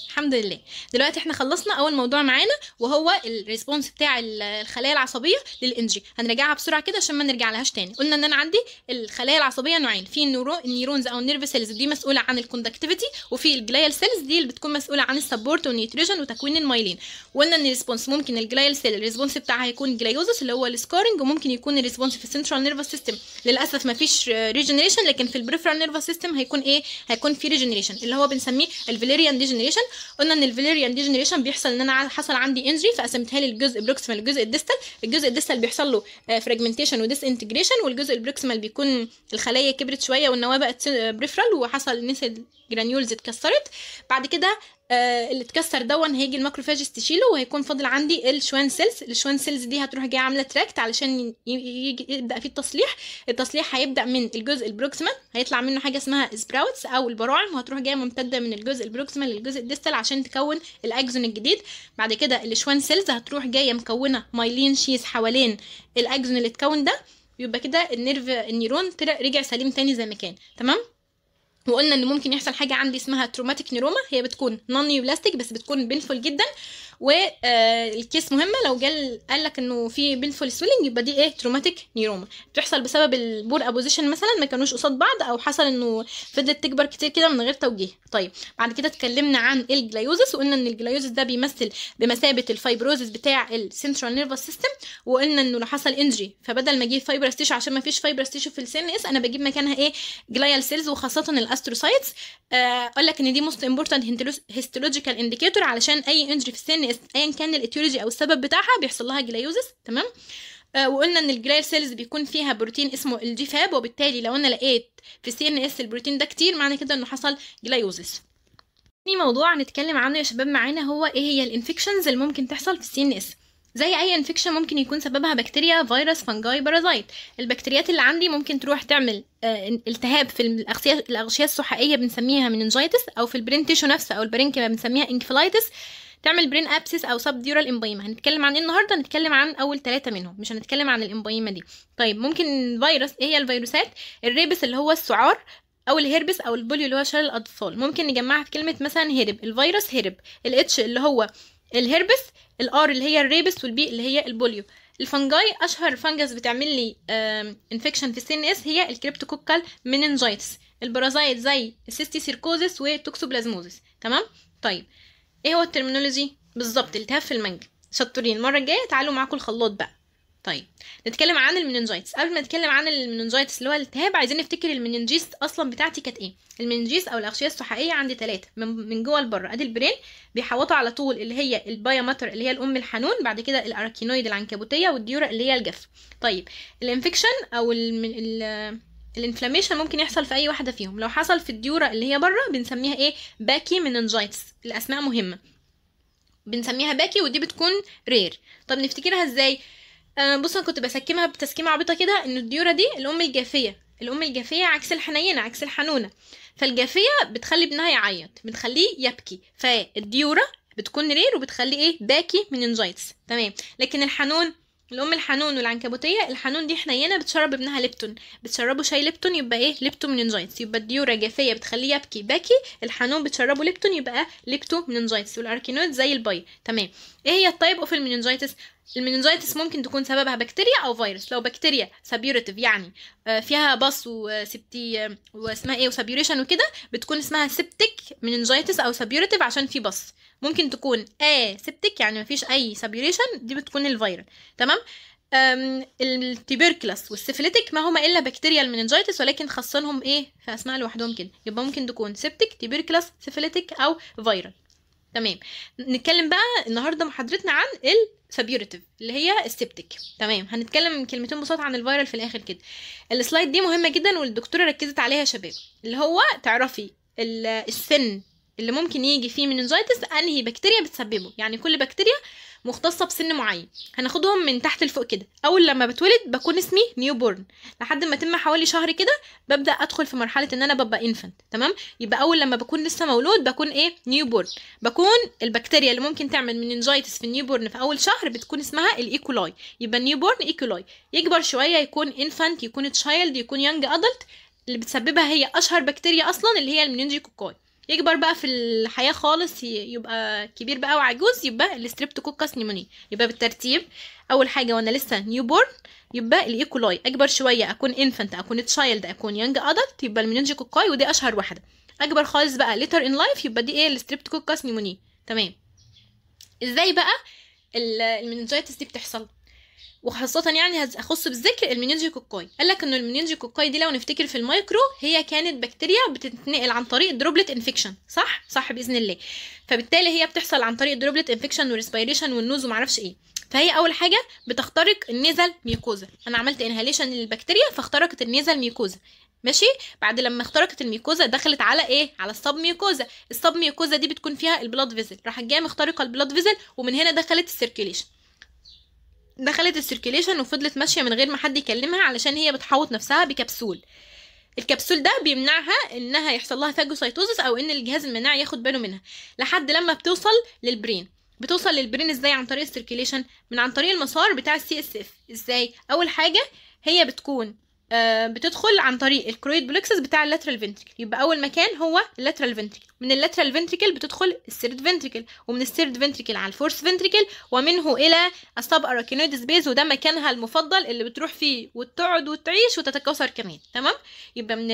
الحمد لله دلوقتي احنا خلصنا اول موضوع معانا وهو الريسبونس بتاع الخلايا العصبيه للانجي هنراجعها بسرعه كده عشان ما نرجع لهاش تاني قلنا ان انا عندي الخلايا العصبيه نوعين في النورو النيرونز او النيرف سيلز دي مسؤوله عن الكوندكتيفيتي وفي الجلايال سيلز دي اللي بتكون مسؤوله عن السبورت والنيوتريشن وتكوين المايلين وقلنا ان الريسبونس ممكن الجلايال سيل الريسبونس بتاعها يكون جلايوزس اللي هو السكارنج وممكن يكون الريسبونس في السنترال نيرفس سيستم للاسف ما فيش ريجنريشن لكن في البريفرال نيرفس سيستم هيكون ايه هيكون في ريجنريشن اللي هو بنسميه الفيليريان ريجنريشن ديجنريشن قلنا ان الفاليريان ديجنريشن بيحصل ان انا حصل عندي انجري فقسمتها لي الجزء بروكسيمال الجزء الديستال الجزء الديستال بيحصل له فراجمنتيشن وديس انتجريشن والجزء البروكسيمال بيكون الخلايا كبرت شويه والنواه بقت بريفرال آه، وحصل نسل جرانيولز اتكسرت بعد كده آه، اللي اتكسر دون هيجي الماكروفاجز تشيله وهيكون فاضل عندي الشوان سيلز الشوان سيلز دي هتروح جايه عامله تراكت علشان يجي يبدا فيه التصليح التصليح هيبدا من الجزء البروكسيمال هيطلع منه حاجه اسمها سبراوتس او البراعم وهتروح جايه ممتده من الجزء البروكسيمال للجزء الديستال عشان تكون الاكزون الجديد بعد كده الشوان سيلز هتروح جايه مكونه مايلين شيز حوالين الاكزون اللي اتكون ده يبقى كده النيرف النيرون رجع سليم تاني زي ما كان تمام وقلنا ان ممكن يحصل حاجه عندي اسمها تروماتيك نيروما هي بتكون نون نيوبلاستيك بس بتكون بينفول جدا والكيس آه، مهمه لو جال قال لك انه في بينفول سويلنج يبقى دي ايه تروماتيك نيروما بتحصل بسبب البور ابوزيشن مثلا ما كانوش قصاد بعض او حصل انه فضلت تكبر كتير كده من غير توجيه طيب بعد كده اتكلمنا عن الجلايوزس وقلنا ان الجلايوزس ده بيمثل بمثابه الفايبروزس بتاع السنترال نيرفس سيستم وقلنا انه لو حصل انجري فبدل ما اجيب فايبرس تيشو عشان ما فيش فايبرس تيشو في السن اس انا بجيب مكانها ايه جلايال سيلز وخاصه الاستروسايتس آه قال لك ان دي موست امبورتنت هيستولوجيكال انديكيتور علشان اي انجري في السن ايا كان الاتيولوجي او السبب بتاعها بيحصل لها جلايوزس تمام آه، وقلنا ان الجلايل سيلز بيكون فيها بروتين اسمه الجيفاب وبالتالي لو انا لقيت في السي ان اس البروتين ده كتير معنى كده انه حصل جلايوزس تاني موضوع هنتكلم عنه يا شباب معانا هو ايه هي الانفكشنز اللي ممكن تحصل في السي ان اس زي اي انفكشن ممكن يكون سببها بكتيريا فيروس فنجاي بارازايت البكتيريات اللي عندي ممكن تروح تعمل آه، التهاب في الاغشيه السحائيه بنسميها مننجايتس او في البرين تيشو نفسه او البرينكيما بنسميها انكفلايتس تعمل برين ابسس او سب ديورال امبايما هنتكلم عن ايه النهارده هنتكلم عن اول ثلاثه منهم مش هنتكلم عن الامبايما دي طيب ممكن فيروس ايه هي الفيروسات الريبس اللي هو السعار او الهربس او البوليو اللي هو شلل الاطفال ممكن نجمعها في كلمه مثلا هرب الفيروس هرب الاتش اللي هو الهربس الار اللي هي الريبس والبي اللي هي البوليو الفنجاي اشهر فنجس بتعمل لي انفكشن في السي ان اس هي الكريبتوكوكال مننجايتس البرازايت زي السيستي سيركوزس والتوكسوبلازموزس تمام طيب ايه هو الترمينولوجي بالظبط التهاب في المنجم شطورين المره الجايه تعالوا معاكم الخلاط بقى طيب نتكلم عن المننجايتس قبل ما نتكلم عن المننجايتس اللي هو الالتهاب عايزين نفتكر المننجيس اصلا بتاعتي كانت ايه المننجيس او الاغشيه السحائيه عندي ثلاثه من, من جوه لبره ادي البرين بيحوطوا على طول اللي هي البايامتر اللي هي الام الحنون بعد كده الاراكينويد العنكبوتيه والديورا اللي هي الجف طيب الانفكشن او الم... الانفلاميشن ممكن يحصل في اي واحده فيهم لو حصل في الديوره اللي هي بره بنسميها ايه باكي مننجايتس الاسماء مهمه بنسميها باكي ودي بتكون رير طب نفتكرها ازاي آه بص انا كنت بسكمها بتسكيمه عبيطه كده ان الديوره دي الام الجافيه الام الجافيه عكس الحنينه عكس الحنونه فالجافيه بتخلي ابنها يعيط بتخليه يبكي فالديوره بتكون رير وبتخلي ايه باكي مننجايتس تمام لكن الحنون الام الحنون والعنكبوتيه الحنون دي حنينه بتشرب ابنها ليبتون بتشربه شاي ليبتون يبقى ايه ليبتو منينجايتس يبقى الديورة جافيه بتخليه يبكي باكي الحنون بتشربه ليبتون يبقى ليبتو منينجايتس والاركينويد زي الباي تمام ايه هي التايب اوف المننجايتس المننجايتس ممكن تكون سببها بكتيريا او فيروس لو بكتيريا سابيوريتيف يعني آه، فيها بص وسبتي آه، واسمها ايه وسابيوريشن وكده بتكون اسمها سبتيك مننجايتس او سابيوريتيف عشان في بص ممكن تكون ا سبتك يعني مفيش اي سبيوريشن دي بتكون الفيرال تمام التبركلس والسيفليتك ما هما الا بكتيريال المننجيتس ولكن خصنهم ايه في اسماء لوحدهم كده يبقى ممكن تكون سبتك تبركلس سيفليتك او فيرال تمام نتكلم بقى النهارده محاضرتنا عن الفابيوريتيف اللي هي السبتك تمام هنتكلم كلمتين بساطه عن الفيرال في الاخر كده السلايد دي مهمه جدا والدكتوره ركزت عليها يا شباب اللي هو تعرفي السن اللي ممكن يجي فيه انزايتس انهي بكتيريا بتسببه يعني كل بكتيريا مختصة بسن معين هناخدهم من تحت لفوق كده اول لما بتولد بكون اسمي نيو بورن لحد ما تم حوالي شهر كده ببدا ادخل في مرحله ان انا ببقى انفنت تمام يبقى اول لما بكون لسه مولود بكون ايه نيو بورن بكون البكتيريا اللي ممكن تعمل مننجايتس في النيو بورن في اول شهر بتكون اسمها الايكولاي يبقى النيو بورن ايكولاي يكبر شويه يكون انفنت يكون تشايلد يكون يانج ادلت اللي بتسببها هي اشهر بكتيريا اصلا اللي هي كوكاي يكبر بقى في الحياه خالص يبقى كبير بقى وعجوز يبقى الستريبتوكوكس نيموني يبقى بالترتيب اول حاجه وانا لسه نيو بورن يبقى الايكولاي اكبر شويه اكون انفنت اكون تشايلد اكون يانج ادلت يبقى المنينجي كوكاي ودي اشهر واحده اكبر خالص بقى ليتر ان لايف يبقى دي ايه الستريبتوكوكس نيموني تمام ازاي بقى المننجايتس دي بتحصل وخاصة يعني هخص بالذكر المينينجي كوكاي قال لك انه المينينجي كوكاي دي لو نفتكر في المايكرو هي كانت بكتيريا بتتنقل عن طريق دروبلت انفكشن صح صح باذن الله فبالتالي هي بتحصل عن طريق دروبلت انفكشن وريسبيريشن والنوز ومعرفش ايه فهي اول حاجه بتخترق النيزل ميكوزا انا عملت انهاليشن للبكتيريا فاخترقت النيزل ميكوزا ماشي بعد لما اخترقت الميكوزا دخلت على ايه على الصب ميكوزا الصب ميكوزا دي بتكون فيها البلاد فيزل راحت جايه مخترقه البلاد فيزل ومن هنا دخلت السيركيليشن دخلت السيركيليشن وفضلت ماشيه من غير ما حد يكلمها علشان هي بتحوط نفسها بكبسول الكبسول ده بيمنعها انها يحصل لها فاجوسايتوزس او ان الجهاز المناعي ياخد باله منها لحد لما بتوصل للبرين بتوصل للبرين ازاي عن طريق السيركيليشن من عن طريق المسار بتاع السي اس اف ازاي اول حاجه هي بتكون آه، بتدخل عن طريق الكرويد بلوكسس بتاع اللاترال فنتريكل يبقى اول مكان هو اللاترال فنتريكل من اللاترال فنتريكل بتدخل السيرد فنتريكل ومن السيرد فنتريكل على الفورث فنتريكل ومنه الى السب اراكينويد سبيس وده مكانها المفضل اللي بتروح فيه وتقعد وتعيش وتتكاثر كمان تمام يبقى من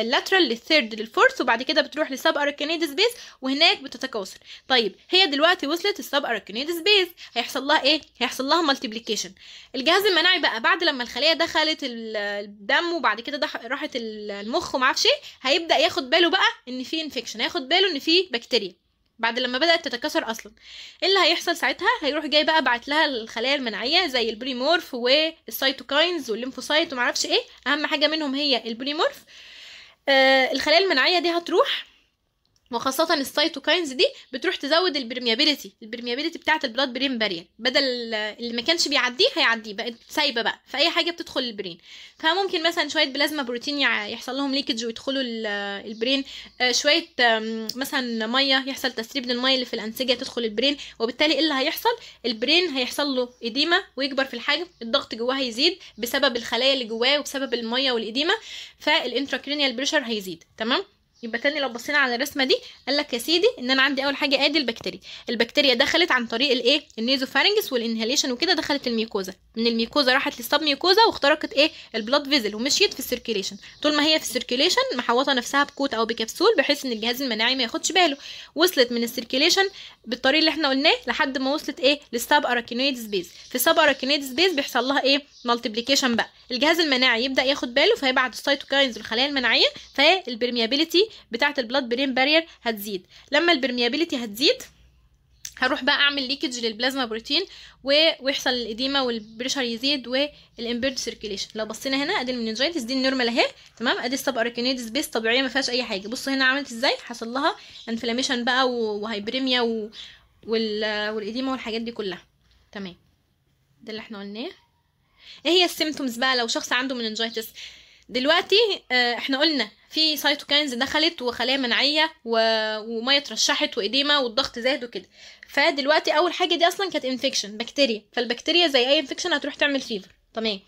اللاترال للثيرد للفورث وبعد كده بتروح للسب اركنيد سبيس وهناك بتتكاثر طيب هي دلوقتي وصلت السب اركنيد سبيس هيحصل لها ايه هيحصل لها مالتيبليكيشن الجهاز المناعي بقى بعد لما الخليه دخلت الدم وبعد كده راحت المخ وما اعرفش ايه هيبدا ياخد باله بقى ان في انفكشن هياخد باله ان في بكتيريا بعد لما بدات تتكاثر اصلا ايه اللي هيحصل ساعتها هيروح جاي بقى بعت لها الخلايا المناعيه زي البريمورف والسيتوكاينز والليمفوسايت وما اعرفش ايه اهم حاجه منهم هي البريمورف آه، الخلايا المناعيه دي هتروح وخاصة السيتوكاينز دي بتروح تزود البرميابيلتي البرميابيلتي بتاعة البلاد برين بارير بدل اللي ما كانش بيعديه هيعديه بقت سايبة بقى فأي حاجة بتدخل البرين فممكن مثلا شوية بلازما بروتين يحصل لهم ليكج ويدخلوا البرين آه، شوية مثلا مية يحصل تسريب للمية اللي في الأنسجة تدخل البرين وبالتالي ايه اللي هيحصل البرين هيحصل له إديمة ويكبر في الحجم الضغط جواه هيزيد بسبب الخلايا اللي جواه وبسبب المية والإديمة فالانتراكرينيال بريشر هيزيد تمام يبقى تاني لو بصينا على الرسمه دي قال لك يا سيدي ان انا عندي اول حاجه ادي البكتيريا البكتيريا دخلت عن طريق الايه النيزوفارنجس والانهيليشن وكده دخلت الميكوزا من الميكوزا راحت للسب ميكوزا واخترقت ايه البلاد فيزل ومشيت في السيركيليشن طول ما هي في السيركيليشن محوطه نفسها بكوت او بكبسول بحيث ان الجهاز المناعي ما ياخدش باله وصلت من السيركيليشن بالطريق اللي احنا قلناه لحد ما وصلت ايه للسب اراكينويد سبيس في السب اراكينويد سبيس بيحصل لها ايه مالتيبليكيشن بقى الجهاز المناعي يبدا ياخد باله فيبعت السيتوكاينز والخلايا المناعيه فالبرميابيليتي بتاعه البلاد برين بارير هتزيد لما البرميابيليتي هتزيد هروح بقى اعمل ليكج للبلازما بروتين ويحصل الاديما والبريشر يزيد والامبيرد سيركيليشن لو بصينا هنا ادي المننجايتس دي النورمال اهي تمام ادي السب اركينيدس بيس طبيعيه ما فيهاش اي حاجه بصوا هنا عملت ازاي حصل لها انفلاميشن بقى وهايبريميا والاديما والحاجات دي كلها تمام ده اللي احنا قلناه ايه هي السيمتومز بقى لو شخص عنده مننجايتس دلوقتي آه، احنا قلنا في سايتوكاينز دخلت وخلايا مناعيه و... وميه اترشحت وايديما والضغط زاد وكده فدلوقتي اول حاجه دي اصلا كانت انفكشن بكتيريا فالبكتيريا زي اي انفكشن هتروح تعمل فيفر تمام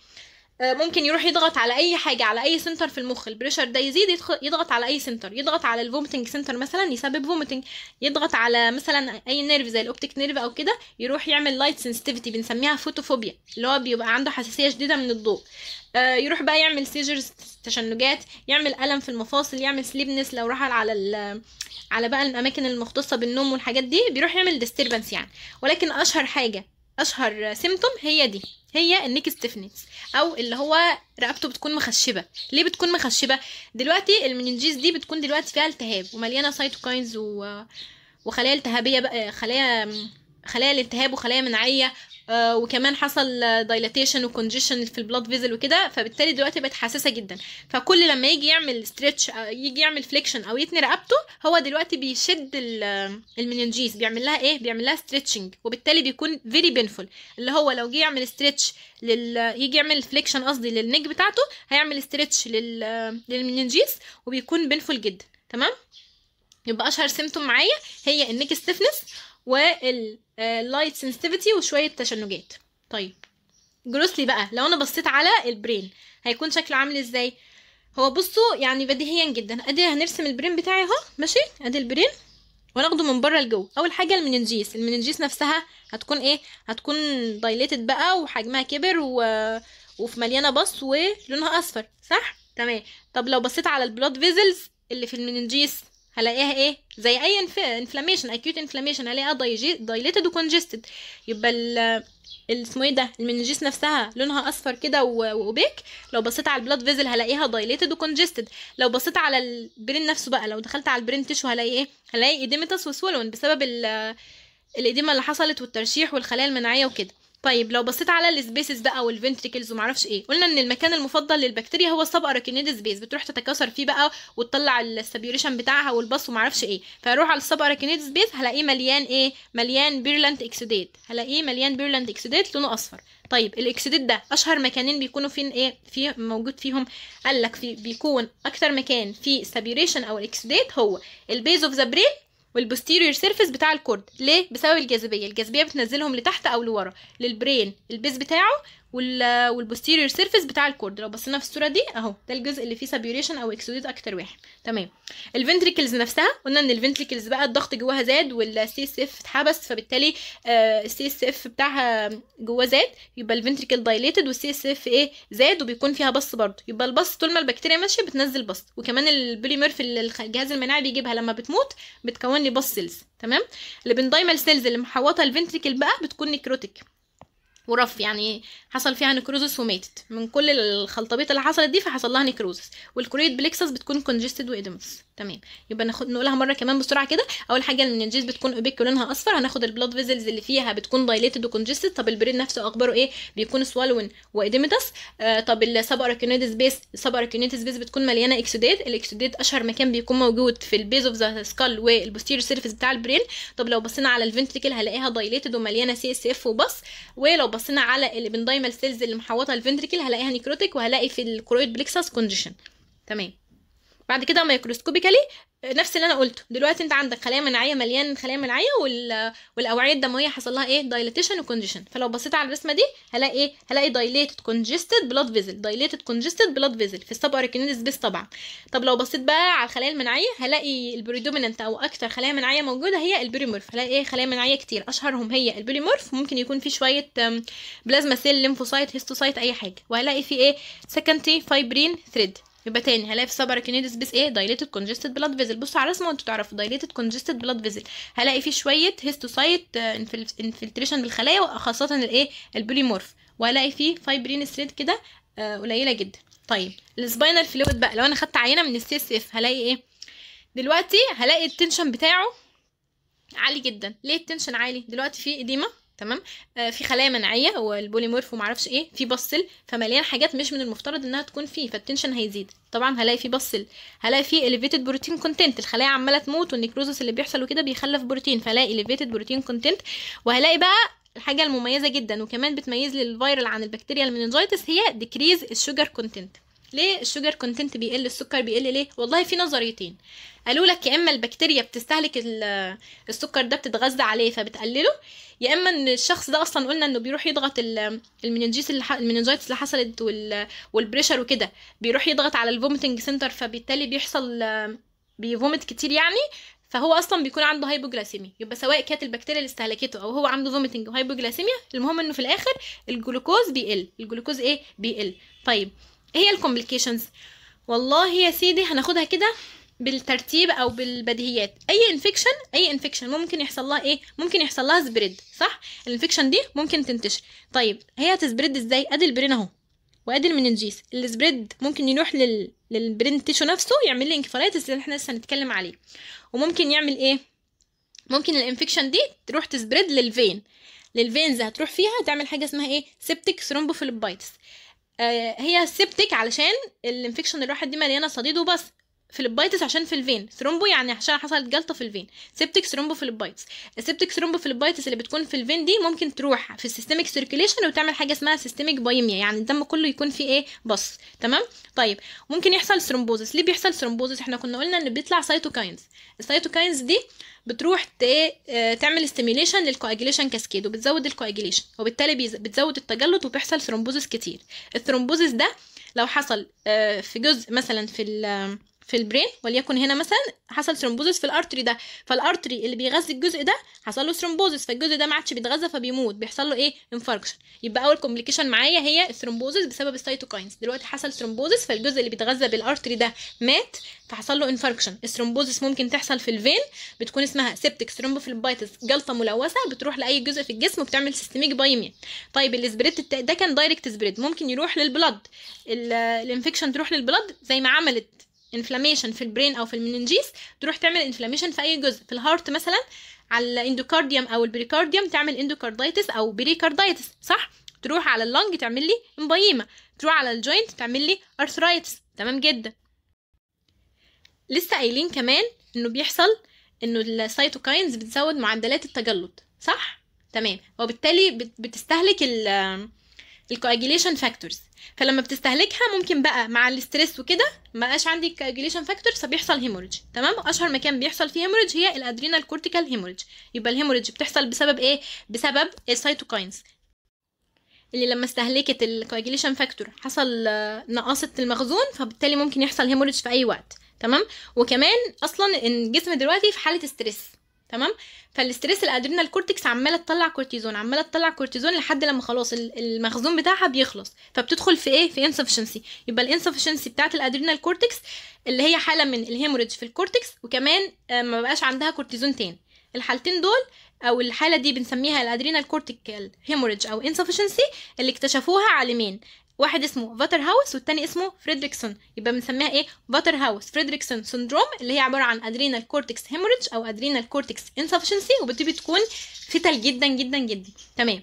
آه، ممكن يروح يضغط على اي حاجه على اي سنتر في المخ البريشر ده يزيد يضغط على اي سنتر يضغط على الفومتنج سنتر مثلا يسبب فومتنج يضغط على مثلا اي نيرف زي الاوبتيك نيرف او كده يروح يعمل لايت سنسيتيفيتي بنسميها فوتوفوبيا اللي هو بيبقى عنده حساسيه شديده من الضوء آه، يروح بقى يعمل سيجرز تشنجات يعمل الم في المفاصل يعمل سليبنس لو راح على على بقى الاماكن المختصه بالنوم والحاجات دي بيروح يعمل ديستربنس يعني ولكن اشهر حاجه اشهر سيمتوم هي دي هي النيك ستيفنس او اللي هو رقبته بتكون مخشبه ليه بتكون مخشبه دلوقتي المننجيز دي بتكون دلوقتي فيها التهاب ومليانه سايتوكاينز و... وخلايا التهابيه بقى خلايا خلايا الالتهاب وخلايا مناعيه آه، وكمان حصل دايلاتيشن وكونجيشن في البلاد فيزل وكده فبالتالي دلوقتي بقت حساسه جدا فكل لما يجي يعمل ستريتش آه، يجي يعمل فليكشن او يتني رقبته هو دلوقتي بيشد آه، المننجيز بيعمل لها ايه بيعمل لها ستريتشنج وبالتالي بيكون فيري بينفول اللي هو لو جه يعمل ستريتش لل يجي يعمل فليكشن قصدي للنج بتاعته هيعمل ستريتش لل للمننجيز وبيكون بينفول جدا تمام يبقى اشهر سيمتوم معايا هي النيك ستيفنس واللايت آه، سنسيفيتي وشويه تشنجات طيب جروسلي بقى لو انا بصيت على البرين هيكون شكله عامل ازاي هو بصوا يعني بديهيا جدا ادي هنرسم البرين بتاعي اهو ماشي ادي البرين وناخده من بره لجوه اول حاجه المننجيس المننجيس نفسها هتكون ايه هتكون دايليتد بقى وحجمها كبر و... وفي مليانه بص ولونها اصفر صح تمام طب لو بصيت على البلود فيزلز اللي في المننجيس هلاقيها ايه زي اي انفلاميشن اكيوت انفلاميشن هلاقيها dilated وكونجستد يبقى ال اسمه ايه ده المنجيس نفسها لونها اصفر كده واوبيك لو بصيت على البلاد فيزل هلاقيها دايليتد وكونجستد لو بصيت على البرين نفسه بقى لو دخلت على البرين تيشو هلاقي ايه هلاقي ايديمتس وسولون بسبب الايديما اللي حصلت والترشيح والخلايا المناعيه وكده طيب لو بصيت على السبيسز بقى والفنتريكلز ومعرفش ايه قلنا ان المكان المفضل للبكتيريا هو السب اراكنيد سبيس بتروح تتكاثر فيه بقى وتطلع السبيوريشن بتاعها والبص ومعرفش ايه فاروح على السب اراكنيد سبيس هلاقيه مليان ايه مليان بيرلانت اكسيديت هلاقيه مليان بيرلانت اكسيديت لونه اصفر طيب الاكسيديت ده اشهر مكانين بيكونوا فين ايه في موجود فيهم قال لك في بيكون اكتر مكان فيه سبيوريشن او الاكسيديت هو البيز اوف ذا برين والبوستيريور سيرفيس بتاع الكورد ليه بسبب الجاذبيه الجاذبيه بتنزلهم لتحت او لورا للبرين البيز بتاعه والبوستيريور سيرفيس بتاع الكورد لو بصينا في الصوره دي اهو ده الجزء اللي فيه سابيوريشن او اكسوديت اكتر واحد تمام الفنتريكلز نفسها قلنا ان الفنتريكلز بقى الضغط جواها زاد والسي اس اف اتحبس فبالتالي السي اس اف بتاعها جواه زاد يبقى الفنتريكل دايليتد والسي اس اف ايه زاد وبيكون فيها بص برضه يبقى البص طول ما البكتيريا ماشيه بتنزل بص وكمان البوليمر في الجهاز المناعي بيجيبها لما بتموت بتكون لي بص سيلز تمام البندايمال سيلز اللي محوطه الفنتريكل بقى بتكون نيكروتيك ورف يعني حصل فيها نكروزس وماتت من كل الخلطبيط اللي حصلت دي فحصل لها نكروزس والكوريت بليكسس بتكون كونجستد وادمس تمام يبقى ناخد نقولها مره كمان بسرعه كده اول حاجه ان الجيز بتكون اوبيك ولونها اصفر هناخد البلاد فيزلز اللي فيها بتكون دايليتد وكونجستد طب البرين نفسه اخباره ايه بيكون سوالون واديمتس آه طب السب اركيونيتس بيس السب اركيونيتس بيس بتكون مليانه اكسودات الاكسودات اشهر مكان بيكون موجود في البيز اوف ذا سكال والبوستيريور سيرفيس بتاع البرين طب لو بصينا على الفنتريكل هلاقيها دايليتد ومليانه سي اس اف وبص ولو بصينا على الابندايمال سيلز اللي محوطه الفنتريكل هلاقيها نيكروتيك وهلاقي في الكرويد بليكسس كونديشن تمام بعد كده مايكروسكوبيكالي آه، نفس اللي انا قلته دلوقتي انت عندك خلايا مناعيه مليان خلايا مناعيه وال... والاوعيه الدمويه حصل لها ايه دايليتيشن وكونجيشن فلو بصيت على الرسمه دي هلاقي ايه هلاقي دايليتد كونجستد بلاد فيزل دايليتد كونجستد بلاد فيزل في السب اركينيد سبيس طبعا طب لو بصيت بقى على الخلايا المناعيه هلاقي البريدوميننت او اكتر خلايا مناعيه موجوده هي البوليمورف هلاقي ايه خلايا مناعيه كتير اشهرهم هي البوليمورف ممكن يكون في شويه بلازما سيل ليمفوسايت هيستوسايت اي حاجه وهلاقي في ايه سكنتري فايبرين ثريد يبقى تاني هلاقي في السب اراكنيد ايه دايليتد كونجستد بلاد فيزل بصوا على الرسمه وانتوا تعرفوا دايليتد كونجستد بلاد فيزل هلاقي فيه شويه هيستوسايت انفلتريشن آه، بالخلايا وخاصه الايه البوليمورف وهلاقي فيه فايبرين ثريد كده آه، قليله جدا طيب السباينال فلويد بقى لو انا خدت عينه من السي اس اف هلاقي ايه دلوقتي هلاقي التنشن بتاعه عالي جدا ليه التنشن عالي دلوقتي فيه اديمه تمام آه في خلايا مناعيه والبوليمورف ومعرفش ايه في بصل فمليان حاجات مش من المفترض انها تكون فيه فالتنشن هيزيد طبعا هلاقي في بصل هلاقي في اليفيتد بروتين كونتنت الخلايا عماله تموت والنيكروزس اللي بيحصل وكده بيخلف بروتين فلاقي اليفيتد بروتين كونتنت وهلاقي بقى الحاجه المميزه جدا وكمان بتميز لي الفيرال عن البكتيريا المينينجايتس هي ديكريز الشوجر كونتنت ليه الشوجر كونتنت بيقل السكر بيقل ليه والله في نظريتين قالوا لك يا اما البكتيريا بتستهلك السكر ده بتتغذى عليه فبتقلله يا اما ان الشخص ده اصلا قلنا انه بيروح يضغط المننجيس اللي اللي حصلت والبريشر وكده بيروح يضغط على الفومتنج سنتر فبالتالي بيحصل بيفومت كتير يعني فهو اصلا بيكون عنده هايبوجلاسيميا يبقى سواء كانت البكتيريا اللي استهلكته او هو عنده فومتنج وهايبوجلاسيميا المهم انه في الاخر الجلوكوز بيقل الجلوكوز ايه بيقل طيب ايه هي الكومبليكيشنز والله يا سيدي هناخدها كده بالترتيب او بالبديهيات اي انفكشن اي انفكشن ممكن يحصل لها ايه ممكن يحصل لها سبريد صح الانفكشن دي ممكن تنتشر طيب هي هتسبريد ازاي ادي البرين اهو وادي المننجيس السبريد ممكن يروح لل... للبرين تيشو نفسه يعمل لي انكفالايتس اللي احنا لسه هنتكلم عليه وممكن يعمل ايه ممكن الانفكشن دي تروح تسبريد للفين للفينز هتروح فيها تعمل حاجه اسمها ايه سيبتيك ثرومبوفيلوبايتس آه، هي سيبتيك علشان الانفكشن الواحد دي مليانه صديد وبس فليبايتس عشان في الفين ثرومبو يعني عشان حصلت جلطه في الفين سيبتك ثرومبو فليبايتس السيبتك ثرومبو فليبايتس اللي بتكون في الفين دي ممكن تروح في السيستميك سيركيليشن وتعمل حاجه اسمها سيستميك بايميا يعني الدم كله يكون فيه ايه بص تمام طيب ممكن يحصل ثرومبوزس ليه بيحصل ثرومبوزس احنا كنا قلنا ان بيطلع سيتوكاينز السيتوكاينز دي بتروح آه، تعمل ستيميليشن للكواجيليشن كاسكيد وبتزود الكواجيليشن وبالتالي بتزود التجلط وبيحصل ثرومبوزس كتير الثرومبوزس ده لو حصل آه، في جزء مثلا في في البرين وليكن هنا مثلا حصل ثرومبوزس في الارتري ده فالارتري اللي بيغذي الجزء ده حصل له ثرومبوزس فالجزء ده ما عادش بيتغذى فبيموت بيحصل له ايه انفاركشن يبقى اول كومبليكيشن معايا هي الثرومبوزس بسبب السيتوكاينز دلوقتي حصل ثرومبوزس فالجزء اللي بيتغذى بالارتري ده مات فحصل له انفاركشن الثرومبوزس ممكن تحصل في الفين بتكون اسمها سيبتك ثرومبوفيلبايتس جلطه ملوثه بتروح لاي جزء في الجسم وبتعمل سيستميك بايميا طيب السبريد ده كان دايركت سبريد ممكن يروح للبلد الانفكشن تروح للبلد زي ما عملت انفلاميشن في البرين او في المننجيس تروح تعمل انفلاميشن في اي جزء في الهارت مثلا على الاندوكارديوم او البريكارديوم تعمل اندوكارديتس او بريكارديتس صح تروح على اللنج تعمل لي امبييما تروح على الجوينت تعمل لي ارثرايتس تمام جدا لسه قايلين كمان انه بيحصل انه السيتوكاينز بتزود معدلات التجلط صح تمام وبالتالي بتستهلك ال الكواجيليشن فاكتورز فلما بتستهلكها ممكن بقى مع الاستريس وكده ما بقاش عندي الكواجيليشن فاكتور فبيحصل هيموريدج تمام اشهر مكان بيحصل فيه هيموريدج هي الادرينال كورتيكال هيموريدج يبقى الهيموريدج بتحصل بسبب ايه بسبب السيتوكاينز اللي لما استهلكت الكواجيليشن فاكتور حصل نقاصه المخزون فبالتالي ممكن يحصل هيموريدج في اي وقت تمام وكمان اصلا الجسم دلوقتي في حاله ستريس تمام فالستريس الادرينال كورتكس عماله تطلع كورتيزون عماله تطلع كورتيزون لحد لما خلاص المخزون بتاعها بيخلص فبتدخل في ايه في انسفشنسي يبقى الانسفشنسي بتاعه الادرينال كورتكس اللي هي حاله من الهيموريدج في الكورتكس وكمان آه، ما بقاش عندها كورتيزون تاني الحالتين دول او الحاله دي بنسميها الادرينال كورتيكال هيموريدج او انسفشنسي اللي اكتشفوها عالمين واحد اسمه فاتر هاوس والتاني اسمه فريدريكسون يبقى بنسميها ايه فاتر هاوس فريدريكسون سندروم اللي هي عباره عن ادرينال كورتكس هيموريدج او ادرينال كورتكس انسفشنسي وبتبتدي تكون فيتال جدا جدا جدا تمام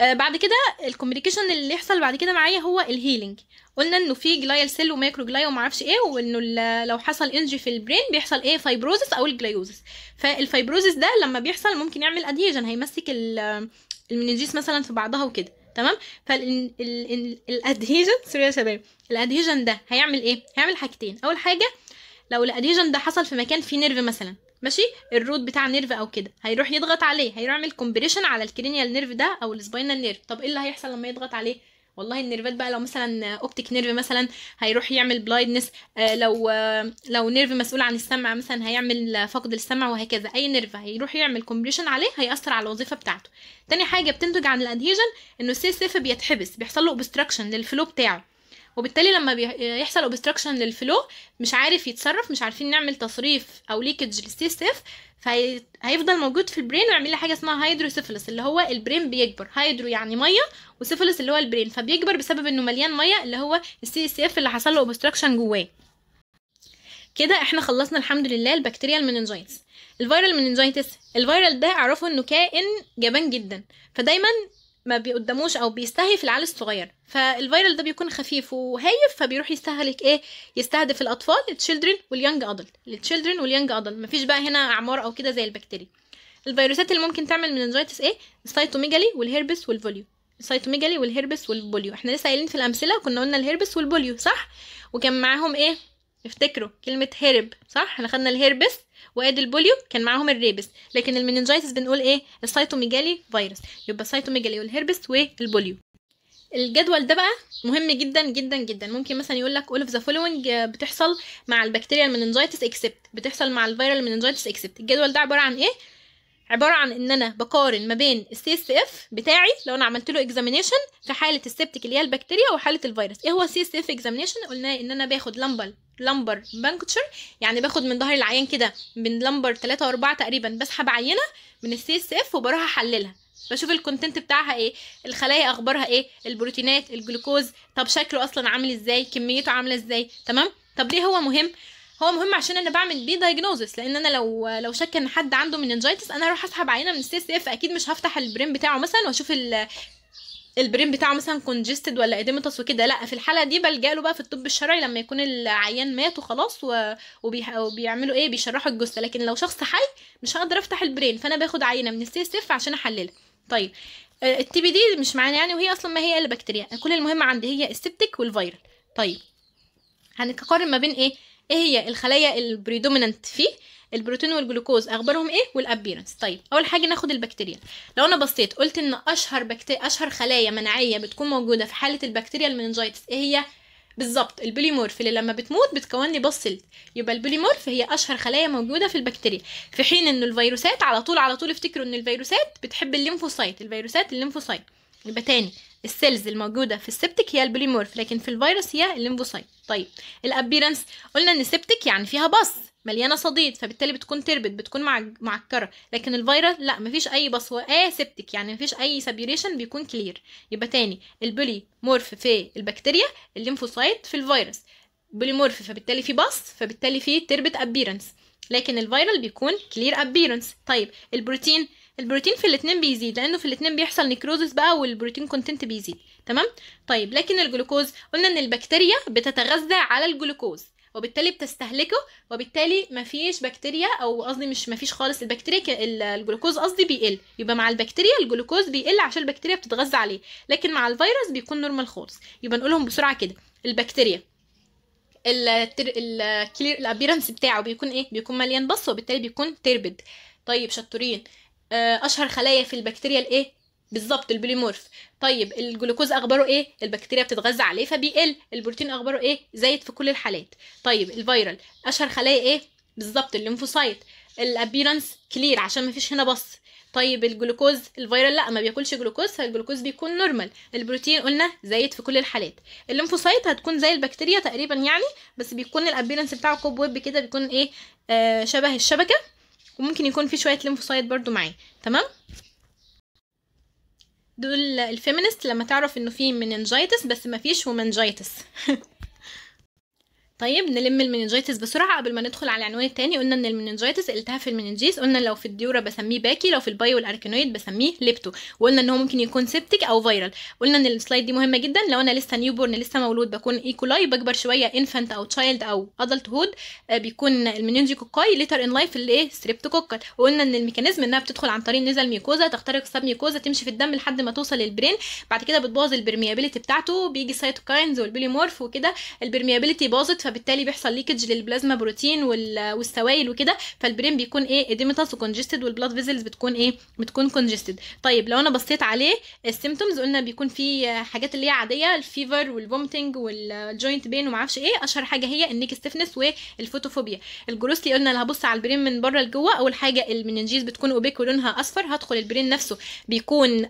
آه بعد كده الكومبليكيشن اللي يحصل بعد كده معايا هو الهيلينج قلنا انه في جلايال سيل ومايكرو جلايا ومعرفش ايه وانه لو حصل انجري في البرين بيحصل ايه فايبروزس او الجلايوزس فالفايبروزس ده لما بيحصل ممكن يعمل اديجن هيمسك المنجيس مثلا في بعضها وكده تمام فالادهيجن سوري يا شباب الادهيجن ده هيعمل ايه هيعمل حاجتين اول حاجه لو الادهيجن ده حصل في مكان فيه نيرف مثلا ماشي الروت بتاع نيرف او كده هيروح يضغط عليه هيروح يعمل كومبريشن على الكرينيال نيرف ده او السباينال نيرف طب ايه اللي هيحصل لما يضغط عليه والله النيرفات بقى لو مثلا اوبتيك نيرف مثلا هيروح يعمل بلايندنس آه، لو آه، لو نيرف مسؤول عن السمع مثلا هيعمل فقد السمع وهكذا اي نيرف هيروح يعمل كومبريشن عليه هياثر على الوظيفه بتاعته تاني حاجه بتنتج عن الادهيجن انه اس اف بيتحبس بيحصل له اوبستراكشن للفلو بتاعه وبالتالي لما بيحصل اوبستراكشن للفلو مش عارف يتصرف مش عارفين نعمل تصريف او ليكج للسي اس اف فهيفضل موجود في البرين ويعمل لي حاجه اسمها هيدروسيفلس اللي هو البرين بيكبر هيدرو يعني ميه وسيفلس اللي هو البرين فبيكبر بسبب انه مليان ميه اللي هو السي اس اف اللي حصل له اوبستراكشن جواه كده احنا خلصنا الحمد لله البكتيريال مننجايتس الفيرال مننجايتس الفيرال ده اعرفه انه كائن جبان جدا فدايما ما بيقدموش او بيستهي في العيال الصغير فالفيرال ده بيكون خفيف وهايف فبيروح يستهلك ايه يستهدف الاطفال التشيلدرن واليانج ادلت التشيلدرن واليانج ادلت مفيش بقى هنا اعمار او كده زي البكتيريا الفيروسات اللي ممكن تعمل من مننجيتس ايه السيتوميجالي والهيربس والفوليو السيتوميجالي والهيربس والبوليو احنا لسه قايلين في الامثله كنا قلنا الهيربس والبوليو صح وكان معاهم ايه افتكروا كلمه هرب صح احنا خدنا الهيربس وادي البوليو كان معاهم الريبس لكن المننجايتس بنقول ايه السيتوميجالي فيروس يبقى السيتوميجالي والهربس والبوليو الجدول ده بقى مهم جدا جدا جدا ممكن مثلا يقول لك اول اوف ذا فولوينج بتحصل مع البكتيريا المننجايتس اكسبت بتحصل مع الفيرال المننجايتس اكسبت الجدول ده عباره عن ايه عباره عن ان انا بقارن ما بين السي اس اف بتاعي لو انا عملت له اكزامينيشن في حاله السبتك اللي هي البكتيريا وحاله الفيروس ايه هو السي اس اف اكزامينيشن قلنا ان انا باخد لامبل لمبر بانكتشر يعني باخد من ظهر العيان كده من لمبر 3 و4 تقريبا بسحب عينه من السي اس اف وبروح احللها بشوف الكونتنت بتاعها ايه الخلايا اخبارها ايه البروتينات الجلوكوز طب شكله اصلا عامل ازاي كميته عامله ازاي تمام طب ليه هو مهم هو مهم عشان انا بعمل بيه دايجنوزس لان انا لو لو شك ان حد عنده مننجيتس انا هروح اسحب عينه من السي اس اف اكيد مش هفتح البريم بتاعه مثلا واشوف البرين بتاعه مثلا كونجستد ولا اديمتس وكده لا في الحاله دي بلجا له بقى في الطب الشرعي لما يكون العيان مات وخلاص و... وبيعملوا ايه بيشرحوا الجثه لكن لو شخص حي مش هقدر افتح البرين فانا باخد عينه من السي اس اف عشان احللها طيب التي بي دي مش معانا يعني وهي اصلا ما هي الا بكتيريا كل المهم عندي هي السبتك والفيرال طيب هنقارن ما بين ايه ايه هي الخلايا البريدومينانت فيه البروتين والجلوكوز اخبارهم ايه والابيرنس طيب اول حاجه ناخد البكتيريا لو انا بصيت قلت ان اشهر بكتيريا اشهر خلايا مناعيه بتكون موجوده في حاله البكتيريا المننجيتس ايه هي بالظبط البوليمورف اللي لما بتموت بتكون لي بصل يبقى البوليمورف هي اشهر خلايا موجوده في البكتيريا في حين ان الفيروسات على طول على طول افتكروا ان الفيروسات بتحب الليمفوسايت الفيروسات الليمفوسايت يبقى تاني السيلز الموجوده في السبتك هي البوليمورف لكن في الفيروس هي الليمفوسايت طيب الابيرنس قلنا ان السبتك يعني فيها بص مليانه صديد فبالتالي بتكون تربت بتكون معكره لكن الفيروس لا مفيش اي بص هو اسبتك آه يعني مفيش اي سبيوريشن بيكون كلير يبقى تاني البوليمورف في البكتيريا الليمفوسايت في الفيروس بوليمورف فبالتالي في بص فبالتالي في تربت ابيرنس لكن الفيرال بيكون كلير ابيرنس طيب البروتين البروتين في الاتنين بيزيد لانه في الاتنين بيحصل نيكروزس بقى والبروتين كونتنت بيزيد تمام طيب لكن الجلوكوز قلنا ان البكتيريا بتتغذى على الجلوكوز وبالتالي بتستهلكه وبالتالي مفيش بكتيريا او قصدي مش مفيش خالص البكتيريا الجلوكوز قصدي بيقل يبقى مع البكتيريا الجلوكوز بيقل عشان البكتيريا بتتغذى عليه لكن مع الفيروس بيكون نورمال خالص يبقى نقولهم بسرعه كده البكتيريا الابيرنس بتاعه بيكون ايه بيكون مليان بص وبالتالي بيكون تربد طيب شطورين آه، اشهر خلايا في البكتيريا الايه بالظبط البوليمورف طيب الجلوكوز اخباره ايه البكتيريا بتتغذى عليه فبيقل البروتين اخباره ايه زايد في كل الحالات طيب الفيرال اشهر خلايا ايه بالظبط الليمفوسايت الابيرانس كلير عشان مفيش هنا بص طيب الجلوكوز الفيرال لا ما بياكلش جلوكوز فالجلوكوز بيكون نورمال البروتين قلنا زايد في كل الحالات الليمفوسايت هتكون زي البكتيريا تقريبا يعني بس بيكون الابيرانس بتاعه كوب ويب كده بيكون ايه آه شبه الشبكه وممكن يكون في شويه ليمفوسايت برضو معاه تمام دول الفيمينست لما تعرف انه في مننجايتس بس مفيش ومنجايتس طيب نلم المننجيتس بسرعه قبل ما ندخل على العنوان الثاني قلنا ان المننجيتس التهاب المننجيز قلنا لو في الديوره بسميه باكي لو في البايو الاركانويد بسميه ليبتو وقلنا ان هو ممكن يكون سيبتيك او فيرال قلنا ان السلايد دي مهمه جدا لو انا لسه نيو بورن لسه مولود بكون ايكولاي بكبر شويه انفانت او تشايلد او ادلت آه، هود بيكون المننجيكوكاي ليتر ان لايف اللي ايه ستريبتوكوكال وقلنا ان الميكانيزم انها بتدخل عن طريق نزل ميكوزا تخترق السب ميكوزا تمشي في الدم لحد ما توصل للبرين بعد كده بتبوظ البرميابيليتي بتاعته بيجي سايتوكاينز والبوليمورف وكده البرميابيليتي باظت فبالتالي بيحصل ليكج للبلازما بروتين والسوائل وكده فالبرين بيكون ايه اديميتاس وكونجستد والبلاد فيزلز بتكون ايه بتكون كونجستد طيب لو انا بصيت عليه السيمتومز قلنا بيكون في حاجات اللي هي عاديه الفيفر والفومتنج والجوينت بين وما اعرفش ايه اشهر حاجه هي النيك ستيفنس والفوتوفوبيا الجروسلي قلنا اللي هبص على البرين من بره لجوه اول حاجه المننجيز بتكون اوبيك ولونها اصفر هدخل البرين نفسه بيكون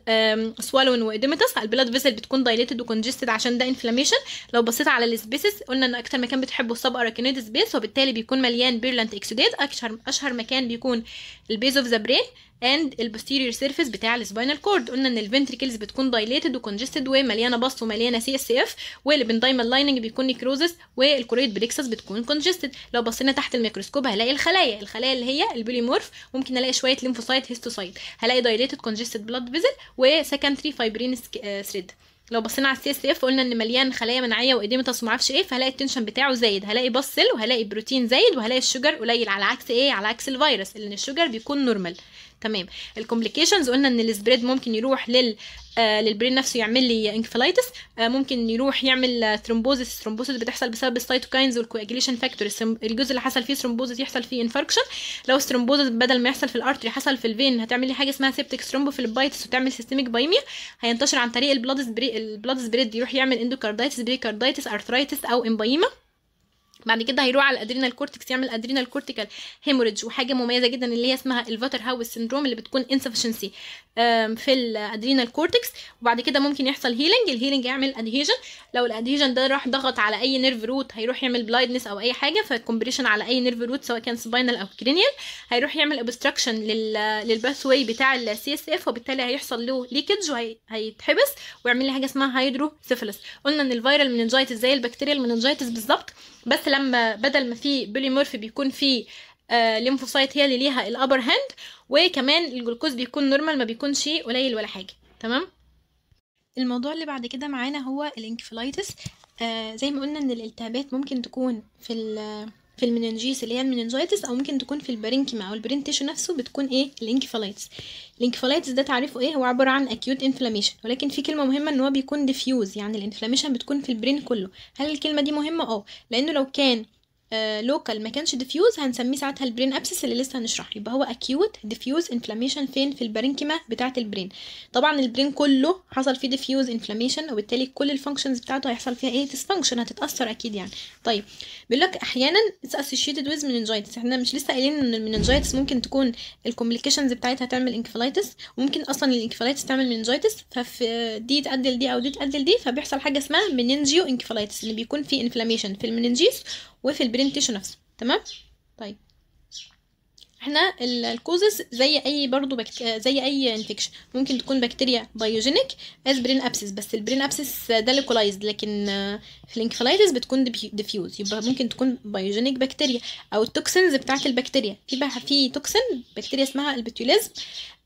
سوالون واديميتاس البلاد فيزل بتكون دايليتد وكونجستد عشان ده انفلاميشن لو بصيت على السبيسز قلنا ان اكتر مكان بتحبوا السب اراكنيد سبيس وبالتالي بيكون مليان بيرلانت اكسوديز اشهر اشهر مكان بيكون البيز اوف ذا برين اند البوستيريور سيرفيس بتاع السباينال كورد قلنا ان الفنتريكلز بتكون دايليتد وكونجستد ومليانه بص ومليانه سي اس اف والبندايم لايننج بيكون نيكروزس والكوريت بريكسس بتكون كونجستد لو بصينا تحت الميكروسكوب هلاقي الخلايا الخلايا اللي هي البوليمورف ممكن الاقي شويه ليمفوسايت هيستوسايت هلاقي دايليتد كونجستد بلاد فيزل وسكندري فايبرين ثريد لو بصينا على السي اس اف قلنا ان مليان خلايا مناعيه واديمتس ومعرفش ايه فهلاقي التنشن بتاعه زايد هلاقي بصل وهلاقي بروتين زايد وهلاقي الشوجر قليل على عكس ايه على عكس الفيروس اللي الشوجر بيكون نورمال تمام الكومبليكيشنز قلنا ان السبريد ممكن يروح لل آه للبرين نفسه يعمل لي انكفلايتس آه ممكن يروح يعمل ثرومبوزس آه، ثرومبوزس بتحصل بسبب السيتوكاينز والكواجيليشن فاكتور الجزء اللي حصل فيه ثرومبوزس يحصل فيه انفاركشن لو الثرومبوزس بدل ما يحصل في الارتري حصل في الفين هتعمل لي حاجه اسمها في ثرومبوفيلبايتس وتعمل سيستميك بايميا هينتشر عن طريق البلاد سبري البلاد سبريد يروح يعمل اندوكاردايتس بريكاردايتس ارثرايتس او امبايما بعد كده هيروح على الادرينال كورتكس يعمل ادرينال كورتيكال هيموريدج وحاجه مميزه جدا اللي هي اسمها الفاتر هاوس سندروم اللي بتكون انسفشنسي في الادرينال كورتكس وبعد كده ممكن يحصل هيلينج الهيلينج يعمل ادهيجن لو الادهيجن ده راح ضغط على اي نيرف روت هيروح يعمل بلايدنس او اي حاجه فكومبريشن على اي نيرف روت سواء كان سباينال او كرينيال هيروح يعمل ابستراكشن للباث واي بتاع السي اس اف وبالتالي هيحصل له ليكج وهيتحبس ويعمل لي حاجه اسمها هيدروسيفلس قلنا ان الفيرال مننجايتس زي البكتيريال مننجايتس بالظبط بس لما بدل ما في بوليمورف بيكون في الليمفوسايت آه، هي اللي ليها الابر هاند وكمان الجلوكوز بيكون نورمال ما بيكونش قليل ولا حاجه تمام الموضوع اللي بعد كده معانا هو الانكفلايتس آه زي ما قلنا ان الالتهابات ممكن تكون في في المننجيس اللي هي المننجيتس او ممكن تكون في البرينكيما او البرين نفسه بتكون ايه الانكفالايتس الانكفالايتس ده تعريفه ايه هو عباره عن اكيوت انفلاميشن ولكن في كلمه مهمه ان هو بيكون ديفيوز يعني الانفلاميشن بتكون في البرين كله هل الكلمه دي مهمه اه لانه لو كان لوكال آه، ما كانش ديفيوز هنسميه ساعتها البرين ابسس اللي لسه هنشرحه يبقى هو اكيوت ديفيوز انفلاميشن فين في البارينكيما بتاعه البرين طبعا البرين كله حصل فيه ديفيوز انفلاميشن وبالتالي كل الفانكشنز بتاعته هيحصل فيها ايه ديسفانكشن هتتاثر اكيد يعني طيب بيقول لك احيانا اتس اسوشيتد ويز مننجايتس احنا مش لسه قايلين ان المننجايتس ممكن تكون الكومبليكيشنز بتاعتها تعمل انكفلايتس وممكن اصلا الانكفلايتس تعمل مننجايتس ففي دي تقدل دي او دي تقدل دي فبيحصل حاجه اسمها مننجيو انكفلايتس اللي بيكون فيه انفلاميشن في المننجيس وفي البرين تيشو نفسه تمام طيب احنا الكوزز زي اي برضو بكت... زي اي انفكشن ممكن تكون بكتيريا بايوجينيك از برين ابسس بس البرين ابسس ده ليكولايزد لكن في آه، الانكفلايتس بتكون ديفيوز يبقى ممكن تكون بايوجينيك بكتيريا او التوكسينز بتاعه البكتيريا في بقى في توكسين بكتيريا اسمها البتيوليزم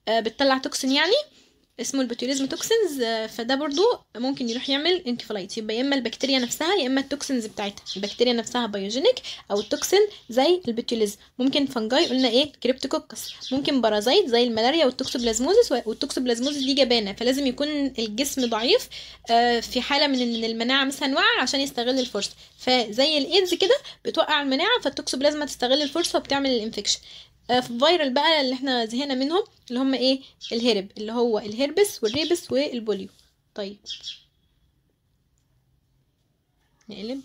آه، بتطلع توكسين يعني اسمه البوتوليزم توكسنز فده برضو ممكن يروح يعمل انكفلايت يبقى يا اما البكتيريا نفسها يا اما التوكسنز بتاعتها البكتيريا نفسها بايوجينيك او التوكسين زي البوتوليزم ممكن فنجاي قلنا ايه كريبتوكوكس ممكن بارازايت زي الملاريا والتوكسوبلازموزيس والتوكسوبلازموزس دي جبانه فلازم يكون الجسم ضعيف آه، في حاله من ان المناعه مثلا واقع عشان يستغل الفرصه فزي الايدز كده بتوقع المناعه فالتوكسوبلازما تستغل الفرصه وبتعمل الانفكشن آه، في الفيرال بقى اللي احنا زهقنا منهم اللي هم ايه الهرب اللي هو الهربس والريبس والبوليو طيب نقلب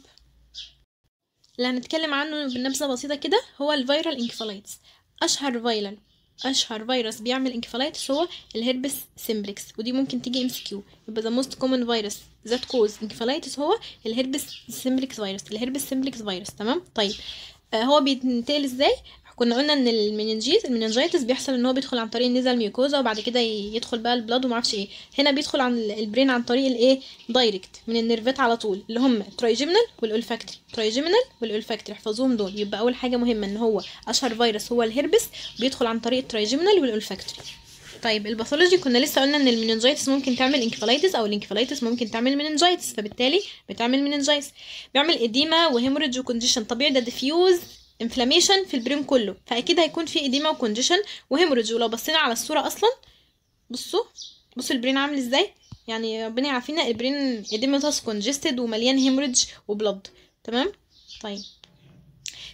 اللي هنتكلم عنه بنبذه بسيطه كده هو الفيرال انكفالايتس اشهر فيرال اشهر فيروس بيعمل انكفالايتس هو الهربس سيمبلكس ودي ممكن تيجي ام كيو يبقى ذا موست كومن فيروس ذات كوز انكفالايتس هو الهربس سيمبلكس فيروس الهربس سيمبلكس فيروس تمام طيب آه هو بينتقل ازاي كنا قلنا ان المننجيت المننجيتس بيحصل ان هو بيدخل عن طريق النزل ميوكوزا وبعد كده يدخل بقى البلاد وما اعرفش ايه هنا بيدخل عن البرين عن طريق الايه دايركت من النيرفات على طول اللي هم ترايجيمينال والاولفاكتري ترايجيمينال والاولفاكتري احفظوهم دول يبقى اول حاجه مهمه ان هو اشهر فيروس هو الهربس بيدخل عن طريق الترايجيمينال والاولفاكتري طيب الباثولوجي كنا لسه قلنا ان المننجيتس ممكن تعمل انكفلايتس او الانكفلايتس ممكن تعمل مننجيتس فبالتالي بتعمل مننجيتس بيعمل اديما وهيموريدج وكونديشن طبيعي ده ديفيوز انفلاميشن في البرين كله فاكيد هيكون في اديما وكونديشن وهيموريدج ولو بصينا على الصوره اصلا بصوا بصوا البرين عامل ازاي يعني ربنا يعافينا البرين اديماتوس كونجستد ومليان هيموريدج وبلد تمام طيب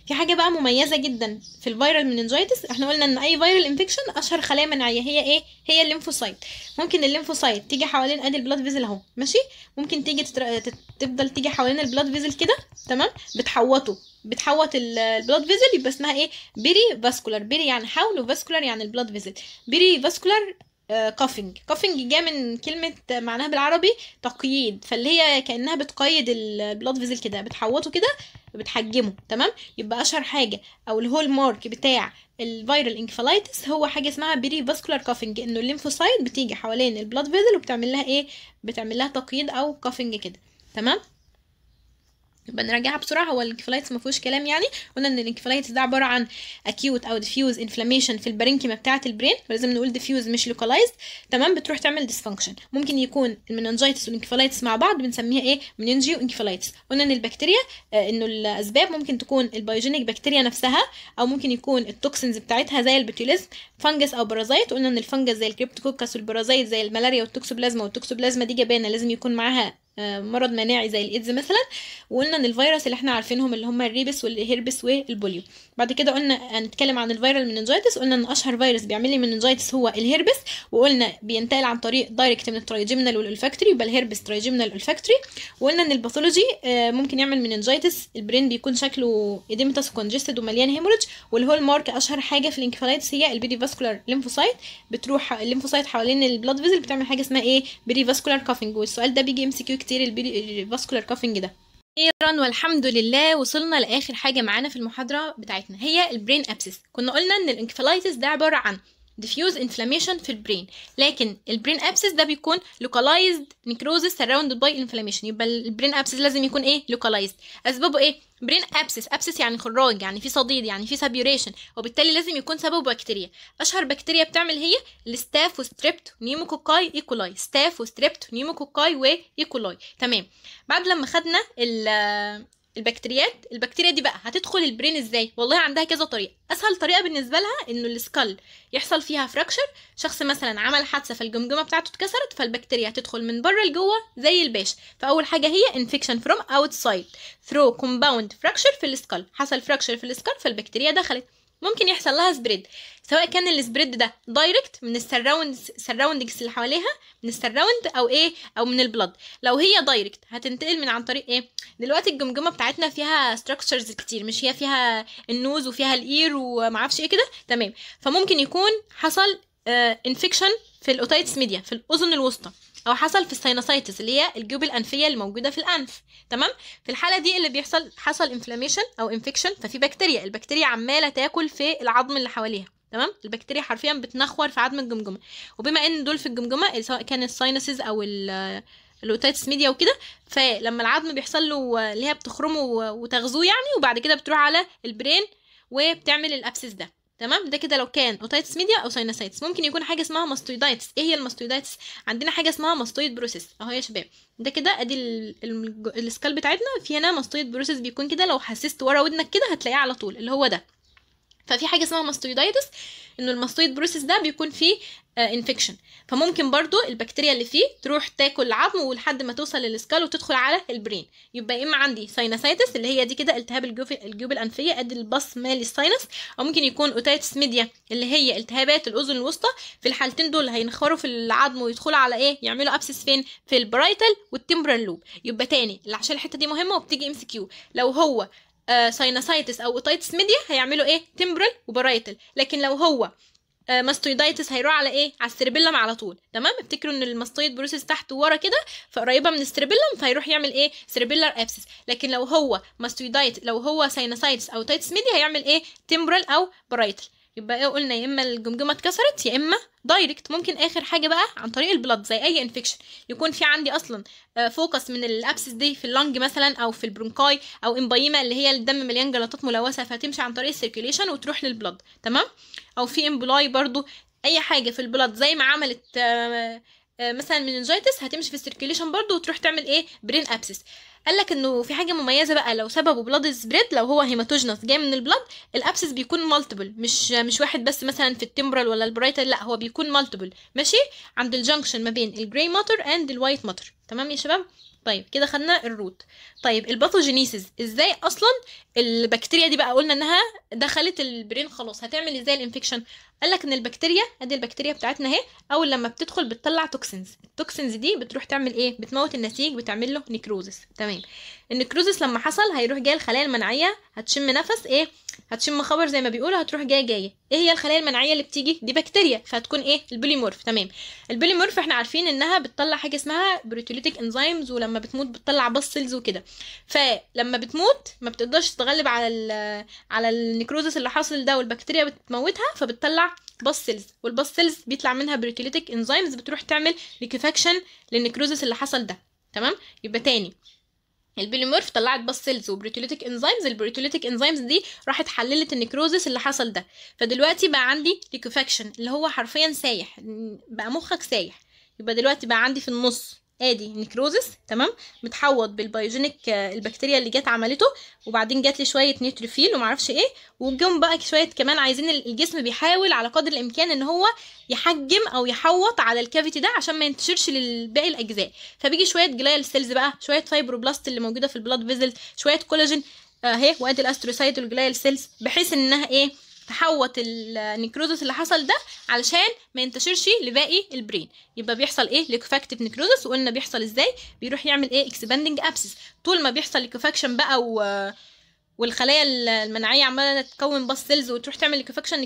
في حاجه بقى مميزه جدا في الفيرال مننجايتس احنا قلنا ان اي فيرال انفكشن اشهر خلايا مناعيه هي ايه هي الليمفوسايت ممكن الليمفوسايت تيجي حوالين ادي البلاد فيزل اهو ماشي ممكن تيجي تتر... تفضل تيجي حوالين البلاد فيزل كده تمام بتحوطه بتحوط البلاد فيزل يبقى اسمها ايه بيري فاسكولار بيري يعني حول وفاسكولار يعني البلاد فيزل بيري فاسكولار كافنج كافنج جاء من كلمة معناها بالعربي تقييد فاللي هي كأنها بتقيد البلاد فيزل كده بتحوطه كده بتحجمه تمام يبقى أشهر حاجة أو الهول مارك بتاع الفيرال انكفالايتس هو حاجة اسمها بيري فاسكولار كافنج إنه الليمفوسايد بتيجي حوالين البلاد فيزل وبتعمل لها إيه بتعمل لها تقييد أو كافنج كده تمام نبقى نراجعها بسرعه هو الانكفلايتس ما فيهوش كلام يعني قلنا ان الانكفلايتس ده عباره عن اكيوت او ديفيوز انفلاميشن في البرينكيما بتاعه البرين لازم نقول ديفيوز مش لوكالايزد تمام بتروح تعمل ديسفانكشن ممكن يكون المننجايتس والانكفلايتس مع بعض بنسميها ايه مننجيو انكفلايتس قلنا ان البكتيريا آه انه الاسباب ممكن تكون البايوجينيك بكتيريا نفسها او ممكن يكون التوكسينز بتاعتها زي البوتوليزم فنجس او بارازايت قلنا ان الفنجس زي الكريبتوكوكس والبارازايت زي الملاريا والتوكسوبلازما والتوكسوبلازما دي جبانه لازم يكون معاها مرض مناعي زي الايدز مثلا وقلنا ان الفيروس اللي احنا عارفينهم اللي هم الريبس والهربس والبوليو بعد كده قلنا هنتكلم عن الفيرال مننجايتس قلنا ان اشهر فيروس بيعمل لي مننجايتس هو الهربس وقلنا بينتقل عن طريق دايركت من الترايجيمنال والالفاكتوري يبقى الهربس ترايجيمنال الفاكتوري وقلنا ان الباثولوجي آه، ممكن يعمل مننجايتس البرين بيكون شكله ايديمتاس كونجستد ومليان هيموريدج والهول مارك اشهر حاجه في الانكفالايتس هي البيدي فاسكولار ليمفوسايت بتروح الليمفوسايت حوالين البلاد فيزل بتعمل حاجه اسمها ايه بيدي فاسكولار كافينج والسؤال ده بيجي ام سي كيو كتير الباسكولار كافنج ده اخيرا والحمد لله وصلنا لاخر حاجه معانا في المحاضره بتاعتنا هي البرين ابسس كنا قلنا ان الانكفلايتس ده عباره عن diffuse inflammation في البرين لكن البرين ابسس ده بيكون localized necrosis surrounded by inflammation يبقى البرين ابسس لازم يكون ايه localized اسبابه ايه برين ابسس ابسس يعني خراج يعني في صديد يعني في سابيوريشن وبالتالي لازم يكون سببه بكتيريا اشهر بكتيريا بتعمل هي الستاف وستريبت نيموكوكاي ايكولاي ستاف وستريبت نيموكوكاي وايكولاي تمام بعد لما خدنا البكتيريات البكتيريا دي بقى هتدخل البرين ازاي والله عندها كذا طريقه اسهل طريقه بالنسبه لها انه السكال يحصل فيها فراكشر شخص مثلا عمل حادثه فالجمجمه بتاعته اتكسرت فالبكتيريا هتدخل من بره لجوه زي الباش فاول حاجه هي انفكشن فروم اوتسايد ثرو كومباوند فراكشر في السكال حصل فراكشر في السكال فالبكتيريا دخلت ممكن يحصل لها سبريد سواء كان السبريد ده دايركت من السراوند سراوندكس اللي حواليها من السراوند او ايه او من البلد لو هي دايركت هتنتقل من عن طريق ايه دلوقتي الجمجمه بتاعتنا فيها ستراكشرز كتير مش هي فيها النوز وفيها الاير ومعرفش ايه كده تمام فممكن يكون حصل انفكشن آه، في الاوتايتس ميديا في الاذن الوسطى او حصل في السينوسايتس اللي هي الجيوب الانفيه اللي موجوده في الانف تمام في الحاله دي اللي بيحصل حصل انفلاميشن او انفكشن ففي بكتيريا البكتيريا عماله تاكل في العظم اللي حواليها تمام البكتيريا حرفيا بتنخور في عظم الجمجمه وبما ان دول في الجمجمه سواء كان الساينسز او الاوتيتس ميديا وكده فلما العظم بيحصل له اللي هي بتخرمه وتغذوه يعني وبعد كده بتروح على البرين وبتعمل الابسس ده تمام ده كده لو كان اوتايتس ميديا او ساينوسايتس ممكن يكون حاجه اسمها ماستويدايتس ايه هي الماستويدايتس عندنا حاجه اسمها ماستويد بروسيس اهو يا شباب ده كده ادي السكال بتاعتنا في هنا ماستويد بروسيس بيكون كده لو حسست ورا ودنك كده هتلاقيه على طول اللي هو ده ففي حاجه اسمها ماستويدايتس انه الماستويد بروسيس ده بيكون فيه انفكشن آه، فممكن برضو البكتيريا اللي فيه تروح تاكل العظم ولحد ما توصل للسكال وتدخل على البرين يبقى يا اما عندي ساينسايتس اللي هي دي كده التهاب الجيوب الانفيه قد البص مالي الساينس او ممكن يكون اوتيتس ميديا اللي هي التهابات الاذن الوسطى في الحالتين دول هينخروا في العظم ويدخلوا على ايه يعملوا ابسس فين في البرايتال والتمبرال لوب يبقى تاني عشان الحته دي مهمه وبتيجي ام سي كيو لو هو ساينسايتس آه، او اوتايتس ميديا هيعملوا ايه تمبرال وبرايتل لكن لو هو ماستويدايتس آه، هيروح على ايه على السيربيلم على طول تمام افتكروا ان الماستويد بروسيس تحت ورا كده فقريبه من السيربيلم فهيروح يعمل ايه سيربيلر ابسس لكن لو هو ماستويدايت لو هو ساينوسايتس او تايتس ميديا هيعمل ايه تمبرال او برايتل يبقى ايه قلنا يا اما الجمجمه اتكسرت يا اما دايركت ممكن اخر حاجه بقى عن طريق البلد زي اي انفكشن يكون في عندي اصلا فوكس آه، من الابسس دي في اللنج مثلا او في البرونكاي او امبايما اللي هي الدم مليان جلطات ملوثه فهتمشي عن طريق السيركيليشن وتروح للبلد تمام او في امبلاي برضو اي حاجه في البلد زي ما عملت آه، آه، مثلا مننجيتس هتمشي في السيركيليشن برضو وتروح تعمل ايه برين ابسس قال لك انه في حاجه مميزه بقى لو سببه بلاد سبريد لو هو هيماتوجنس جاي من البلاد الابسس بيكون مالتيبل مش مش واحد بس مثلا في التمبرال ولا البرايتال لا هو بيكون مالتيبل ماشي عند الجنكشن ما بين الجراي ماتر اند الوايت ماتر تمام يا شباب طيب كده خدنا الروت طيب الباثوجينيسيس ازاي اصلا البكتيريا دي بقى قلنا انها دخلت البرين خلاص هتعمل ازاي الانفكشن قال لك ان البكتيريا ادي البكتيريا بتاعتنا اهي اول لما بتدخل بتطلع توكسينز التوكسينز دي بتروح تعمل ايه بتموت النسيج بتعمل له نيكروزس تمام النيكروزس لما حصل هيروح جاي الخلايا المناعيه هتشم نفس ايه هتشم خبر زي ما بيقولوا هتروح جايه جايه ايه هي الخلايا المناعيه اللي بتيجي دي بكتيريا فهتكون ايه البوليمورف تمام البوليمورف احنا عارفين انها بتطلع حاجه اسمها بروتيوليتيك انزيمز ولما بتموت بتطلع بصلز وكده فلما بتموت ما بتقدرش تتغلب على ال على النيكروزس اللي حاصل ده والبكتيريا بتموتها فبتطلع باص سيلز والباص سيلز بيطلع منها بروتيليتك انزيمز بتروح تعمل ليكيفاكشن للنيكروزس اللي حصل ده تمام يبقى تاني البيليمورف طلعت باص سيلز وبروتيوليتيك انزيمز البروتيوليتيك انزيمز دي راحت حللت النيكروزس اللي حصل ده فدلوقتي بقى عندي ليكوفاكشن اللي هو حرفيا سايح بقى مخك سايح يبقى دلوقتي بقى عندي في النص ادي نيكروزس تمام متحوط بالبيوجينيك آه، البكتيريا اللي جت عملته وبعدين جات لي شويه نيتروفيل ومعرفش ايه وجم بقى شويه كمان عايزين الجسم بيحاول على قدر الامكان ان هو يحجم او يحوط على الكافيتي ده عشان ما ينتشرش لباقي الاجزاء فبيجي شويه جلايل سيلز بقى شويه فايبروبلاست اللي موجوده في البلاد فيزل شويه كولاجين اهي وادي الاستروسايت والجلايل سيلز بحيث انها ايه تحوط النيكروزس اللي حصل ده علشان ما ينتشرش لباقي البرين يبقى بيحصل ايه ليكوفاكتيف نيكروزس وقلنا بيحصل ازاي بيروح يعمل ايه اكسباندنج ابسس طول ما بيحصل ليكوفاكشن بقى و والخلايا المناعيه عماله تكون بس سيلز وتروح تعمل ليكوفاكشن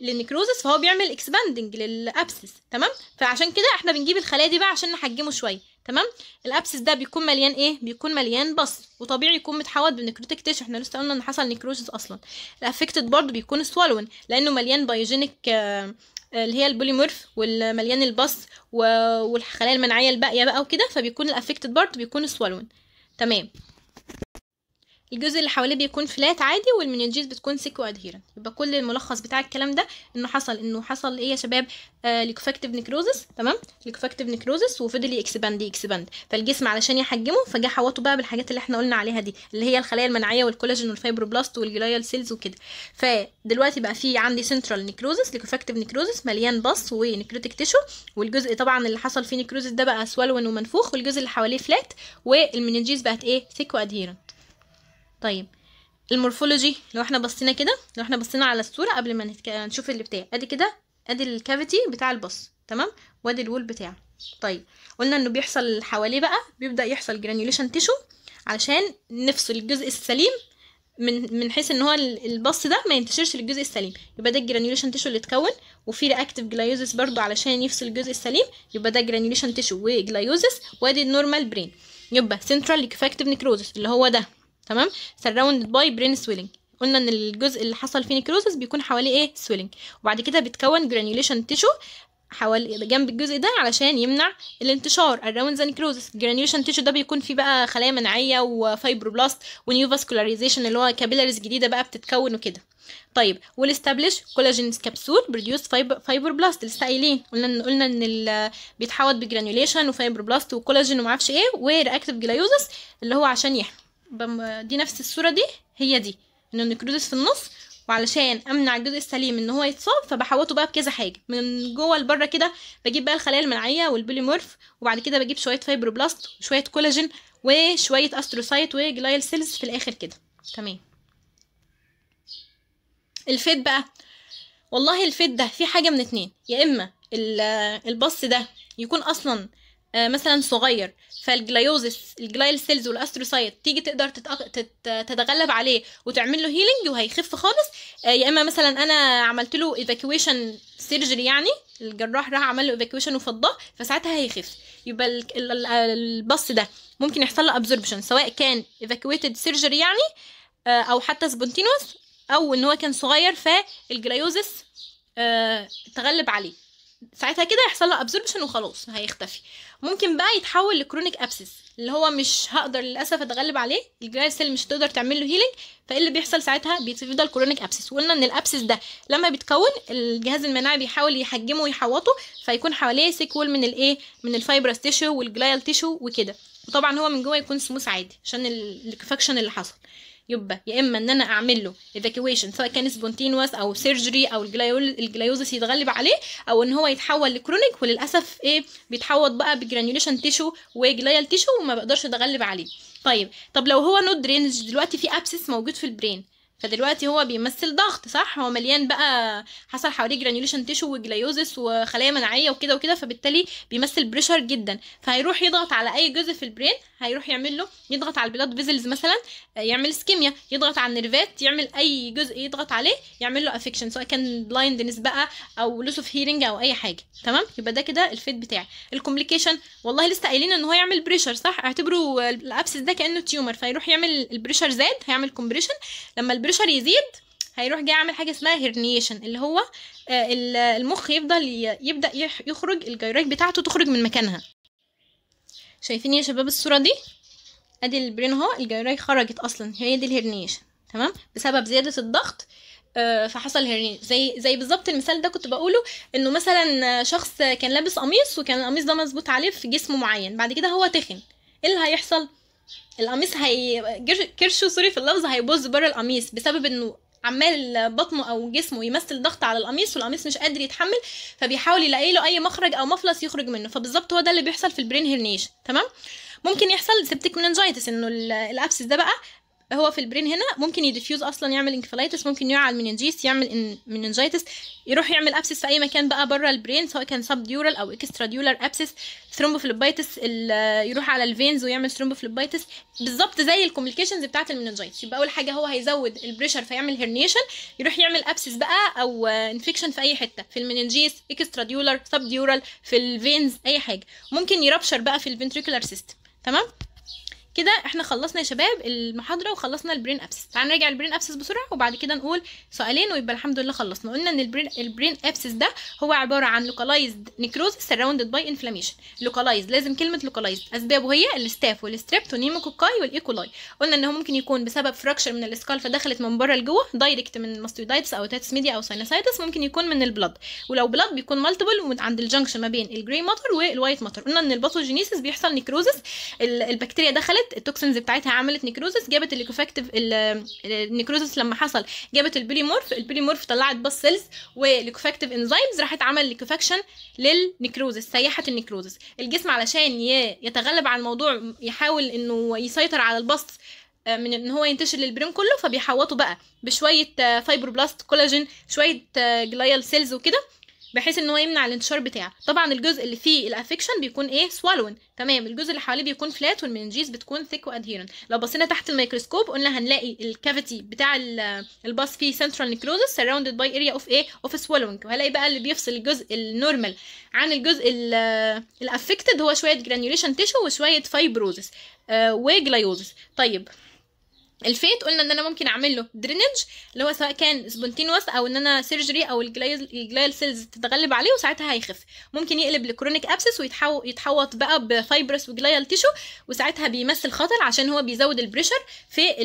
للنكروزس فهو بيعمل اكسباندنج للابسس تمام فعشان كده احنا بنجيب الخلايا دي بقى عشان نحجمه شويه تمام الابسس ده بيكون مليان ايه بيكون مليان بص وطبيعي يكون متحوط بنكروتيك تيش احنا لسه قلنا ان حصل نكروزس اصلا الافكتد برضه بيكون سوالون لانه مليان بايوجينيك آه، آه، اللي هي البوليمورف والمليان البص والخلايا المناعيه الباقيه بقى وكده فبيكون الافكتد برضه بيكون سوالون تمام الجزء اللي حواليه بيكون فلات عادي والمنينجيز بتكون سيكو ادهيرنت يبقى كل الملخص بتاع الكلام ده انه حصل انه حصل ايه يا شباب آه ليكوفاكتيف نكروزس تمام ليكوفاكتيف نكروزس وفضل يكسباند يكسباند فالجسم علشان يحجمه فجاء حوطه بقى بالحاجات اللي احنا قلنا عليها دي اللي هي الخلايا المناعيه والكولاجين والفايبروبلاست والجلايال سيلز وكده فدلوقتي بقى في عندي سنترال نكروزس ليكوفاكتيف نكروزس مليان بص ونكروتيك تيشو والجزء طبعا اللي حصل فيه نكروزس ده بقى سوالون ومنفوخ والجزء اللي حواليه فلات والمنينجيز بقت ايه سيكو ادهيرنت طيب المورفولوجي لو احنا بصينا كده لو احنا بصينا على الصوره قبل ما نشوف اللي ادي كده ادي الكافيتي بتاع البص تمام وادي الول بتاعه طيب قلنا انه بيحصل حواليه بقى بيبدا يحصل جرانيوليشن تيشو علشان نفصل الجزء السليم من من حيث ان هو البص ده ما ينتشرش للجزء السليم يبقى ده الجرانيوليشن تيشو اللي اتكون وفي رياكتيف جلايوزس برضو علشان يفصل الجزء السليم يبقى ده جرانيوليشن تيشو وجلايوزس وادي النورمال برين يبقى سنترال ليكفاكتيف نيكروزس اللي هو ده تمام سراوندد باي برين سويلنج قلنا ان الجزء اللي حصل فيه نيكروزس بيكون حواليه ايه سويلنج وبعد كده بيتكون جرانيوليشن تيشو حوالي جنب الجزء ده علشان يمنع الانتشار around the necrosis جرانيوليشن تيشو ده بيكون فيه بقى خلايا مناعيه وفايبروبلاست ونيو فاسكولاريزيشن اللي هو كابيلاريز جديده بقى بتتكون وكده طيب والاستابليش كولاجين كبسول بروديوس فايبروبلاست لسه قايلين قلنا قلنا ان بيتحوط بجرانيوليشن بلاست وكولاجين ومعرفش ايه ورياكتيف جلايوزس اللي هو عشان يحمي دي نفس الصورة دي هي دي ان النكروزس في النص وعلشان امنع الجزء السليم ان هو يتصاب فبحوطه بقى بكذا حاجه من جوه لبره كده بجيب بقى الخلايا المناعيه والبوليمورف وبعد كده بجيب شويه فايبروبلاست وشويه كولاجين وشويه استروسايت وجلايل سيلز في الاخر كده تمام الفيت بقى والله الفيت ده في حاجه من اتنين يا اما البص ده يكون اصلا آه، مثلا صغير فالجلايوزس الجلايل سيلز والاستروسايت تيجي تقدر تتأق... تت... تتغلب عليه وتعمل له هيلينج وهيخف خالص آه، يا اما مثلا انا عملت له ايفاكويشن سيرجري يعني الجراح راح عمل له ايفاكويشن وفضاه فساعتها هيخف يبقى ال... البص ده ممكن يحصل له ابزوربشن سواء كان ايفاكويتد سيرجري يعني آه، او حتى سبونتينوس او ان هو كان صغير فالجلايوزس تغلب عليه ساعتها كده يحصل له ابزوربشن وخلاص هيختفي ممكن بقى يتحول لكرونيك ابسس اللي هو مش هقدر للاسف اتغلب عليه الجلاير سيل مش هتقدر تعمل له هيلينج فايه اللي بيحصل ساعتها بيفضل كرونيك ابسس وقلنا ان الابسس ده لما بيتكون الجهاز المناعي بيحاول يحجمه ويحوطه فيكون حواليه سيكول من الايه من الفايبرس تيشو والجلايال تيشو وكده وطبعا هو من جوه يكون سموث عادي عشان الليكفاكشن اللي حصل يبقى يا اما ان انا اعمل له ايفاكويشن سواء كان سبونتينوس او سيرجري او الجلايوزس يتغلب عليه او ان هو يتحول لكرونيك وللاسف ايه بيتحوط بقى بجرانيوليشن تيشو وجلايال تيشو وما بقدرش اتغلب عليه طيب طب لو هو نود درينج دلوقتي في ابسس موجود في البرين فدلوقتي هو بيمثل ضغط صح هو مليان بقى حصل حواليه جرانيوليشن تيشو وجلايوزس وخلايا مناعيه وكده وكده فبالتالي بيمثل بريشر جدا فهيروح يضغط على اي جزء في البرين هيروح يعمل له يضغط على البلاد فيزلز مثلا آه، يعمل سكيميا يضغط على النيرفات يعمل اي جزء يضغط عليه يعمل له افكشن سواء كان بلايندنس بقى او لوس اوف هيرنج او اي حاجه تمام يبقى ده كده الفيت بتاعي الكومبليكيشن والله لسه قايلين ان هو يعمل بريشر صح اعتبروا الابسس ده كانه تيومر فيروح يعمل البريشر زاد هيعمل كومبريشن لما البريشر البريشر يزيد هيروح جاي عامل حاجه اسمها هيرنيشن اللي هو آه، المخ يفضل يبدا يخرج الجيرات بتاعته تخرج من مكانها شايفين يا شباب الصوره دي ادي البرين اهو الجيرات خرجت اصلا هي دي الهيرنيشن تمام بسبب زياده الضغط آه، فحصل هيرنيشن زي زي بالظبط المثال ده كنت بقوله انه مثلا شخص كان لابس قميص وكان القميص ده مظبوط عليه في جسم معين بعد كده هو تخن ايه اللي هيحصل القميص هي كرشه سوري في اللفظ هيبوظ بره القميص بسبب انه عمال بطنه او جسمه يمثل ضغط على القميص والقميص مش قادر يتحمل فبيحاول يلاقي له اي مخرج او مفلس يخرج منه فبالظبط هو ده اللي بيحصل في البرين هيرنيش تمام ممكن يحصل سبتيك مننجايتس انه الابسس ده بقى هو في البرين هنا ممكن يديفيوز اصلا يعمل انكفلايتس ممكن يعمل مننجيس يعمل مننجيتس يروح يعمل ابسس في اي مكان بقى بره البرين سواء كان سب ديورال او اكسترا ديولار ابسس ثرومبوفلوبايتس يروح على الفينز ويعمل ثرومبوفلوبايتس بالظبط زي الكومبليكيشنز بتاعه المننجيتس يبقى اول حاجه هو هيزود البريشر فيعمل هيرنيشن يروح يعمل ابسس بقى او انفكشن في اي حته في المننجيس اكسترا ديولار سب ديورال في الفينز اي حاجه ممكن يربشر بقى في الفنتريكولار سيستم تمام كده احنا خلصنا يا شباب المحاضره وخلصنا البرين ابسس تعال نرجع البرين ابسس بسرعه وبعد كده نقول سؤالين ويبقى الحمد لله خلصنا قلنا ان البرين البرين ابسس ده هو عباره عن لوكالايزد نيكروز سراوندد باي انفلاميشن لوكالايزد لازم كلمه لوكالايزد اسبابه هي الستاف والستريبت والنيموكوكاي والايكولاي قلنا ان هو ممكن يكون بسبب فراكشر من الاسكال فدخلت من بره لجوه دايركت من ماستويدايتس او تاتس ميديا او ساينوسايتس ممكن يكون من البلد ولو بلد بيكون مالتيبل عند الجنكشن ما بين الجراي ماتر والوايت ماتر قلنا ان الباثوجينيسيس بيحصل نيكروزس البكتيريا دخلت عملت التوكسنز بتاعتها عملت نيكروزس جابت الليكوفاكتيف النيكروزس لما حصل جابت البوليمورف البوليمورف طلعت بس سيلز والليكوفاكتيف انزيمز راحت عمل ليكوفاكشن للنيكروزس سيحت النيكروزس الجسم علشان يتغلب على الموضوع يحاول انه يسيطر على البص آه، من ان هو ينتشر للبرين كله فبيحوطه بقى بشويه بلاست آه، كولاجين شويه جلايال آه، سيلز وكده بحيث ان هو يمنع الانتشار بتاعه طبعا الجزء اللي فيه الافكشن بيكون ايه سوالون تمام الجزء اللي حواليه بيكون فلات والمنجيز بتكون ثيك وادهيرن لو بصينا تحت الميكروسكوب قلنا هنلاقي الكافيتي بتاع الباص فيه سنترال نيكروزس سراوندد باي اريا اوف ايه اوف سوالونج وهلاقي بقى اللي بيفصل الجزء النورمال عن الجزء الافكتد هو شويه جرانيوليشن تيشو وشويه فايبروزس آه، وجليوزس وجلايوزس طيب الفيت قلنا ان انا ممكن اعمل له درينج اللي هو سواء كان سبونتينوس او ان انا سيرجري او الجلايل سيلز تتغلب عليه وساعتها هيخف ممكن يقلب لكرونيك ابسس ويتحوط بقى بفايبرس وجلايل تيشو وساعتها بيمثل خطر عشان هو بيزود البريشر في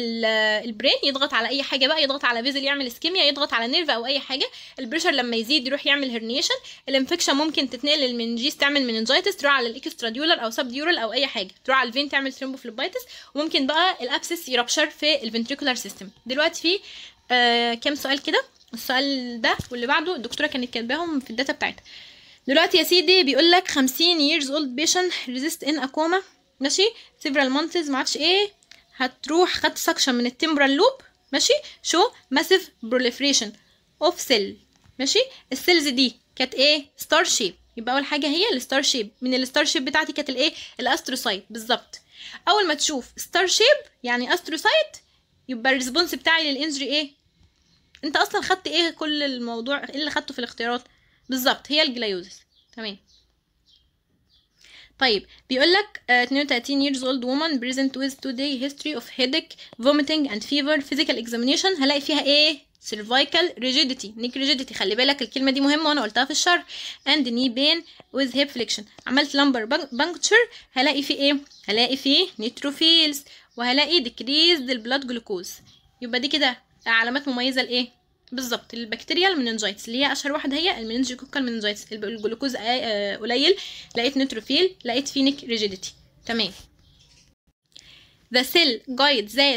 البرين يضغط على اي حاجه بقى يضغط على فيزل يعمل اسكيميا يضغط على نيرف او اي حاجه البريشر لما يزيد يروح يعمل هرنيشن الانفكشن ممكن تتنقل للمنجيس تعمل مننجايتس تروح على الاكستراديولر او سبديورال او اي حاجه تروح على الفين تعمل ثرومبوفلوبايتس وممكن بقى الابسس يربشر في في الفنتريكولار سيستم دلوقتي في آه كام سؤال كده السؤال ده واللي بعده الدكتوره كانت كاتباهم في الداتا بتاعتها دلوقتي يا سيدي بيقول لك 50 years old patient resist in a coma ماشي several months معرفش ايه هتروح خدت سكشن من التمبرال لوب ماشي شو ماسيف بروليفريشن اوف سيل ماشي السيلز دي كانت ايه ستار شيب يبقى اول حاجه هي الستار شيب من الستار شيب بتاعتي كانت الايه الاستروسايت بالظبط اول ما تشوف ستار شيب يعني استروسايت يبقى الريسبونس بتاعي للانجري ايه انت اصلا خدت ايه كل الموضوع ايه اللي خدته في الاختيارات بالظبط هي الجلايوزس تمام طيب بيقول لك uh, آه، 32 years old woman present with today history of headache vomiting and fever physical examination هلاقي فيها ايه cervical rigidity neck rigidity خلي بالك الكلمه دي مهمه وانا قلتها في الشرح and knee pain with hip flexion عملت lumbar puncture هلاقي فيه ايه هلاقي فيه neutrophils وهلاقي decreased blood glucose يبقى دي كده علامات مميزه لايه بالظبط البكتيريا المننجايتس اللي هي اشهر واحده هي المننجيكوكال مننجايتس الجلوكوز آه، قليل لقيت نيتروفيل لقيت فينيك ريجيديتي تمام The cell guides the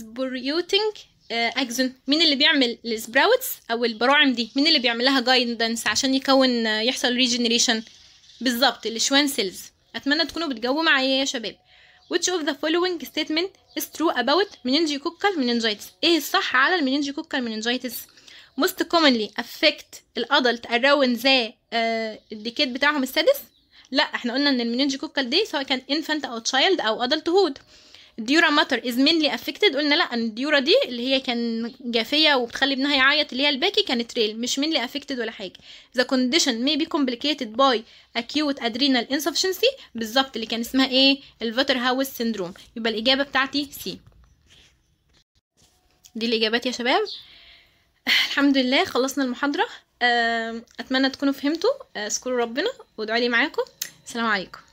sporulating آه، اكزون مين اللي بيعمل السبراوتس او البراعم دي مين اللي بيعمل لها جايدنس عشان يكون آه، يحصل ريجنريشن بالظبط الشوان سيلز اتمنى تكونوا بتجاوبوا معايا يا شباب which of the following statement is true about meningococcal meningitis ايه الصح على المننجيكوكال meningitis most commonly affect الادلت around the uh, آه، الديكيت بتاعهم السادس لا احنا قلنا ان المننجيكوكال دي سواء كان infant او child او adulthood ديورا ماتر از مينلي افكتد قلنا لا ان الديورا دي اللي هي كان جافيه وبتخلي ابنها يعيط اللي هي الباكي كانت ريل مش مينلي افكتد ولا حاجه the condition may be complicated by acute adrenal insufficiency بالظبط اللي كان اسمها ايه الفوتر هاوس سيندروم يبقى الاجابه بتاعتي سي دي الاجابات يا شباب الحمد لله خلصنا المحاضره اتمنى تكونوا فهمتوا اشكروا أه، ربنا وادعوا لي معاكم السلام عليكم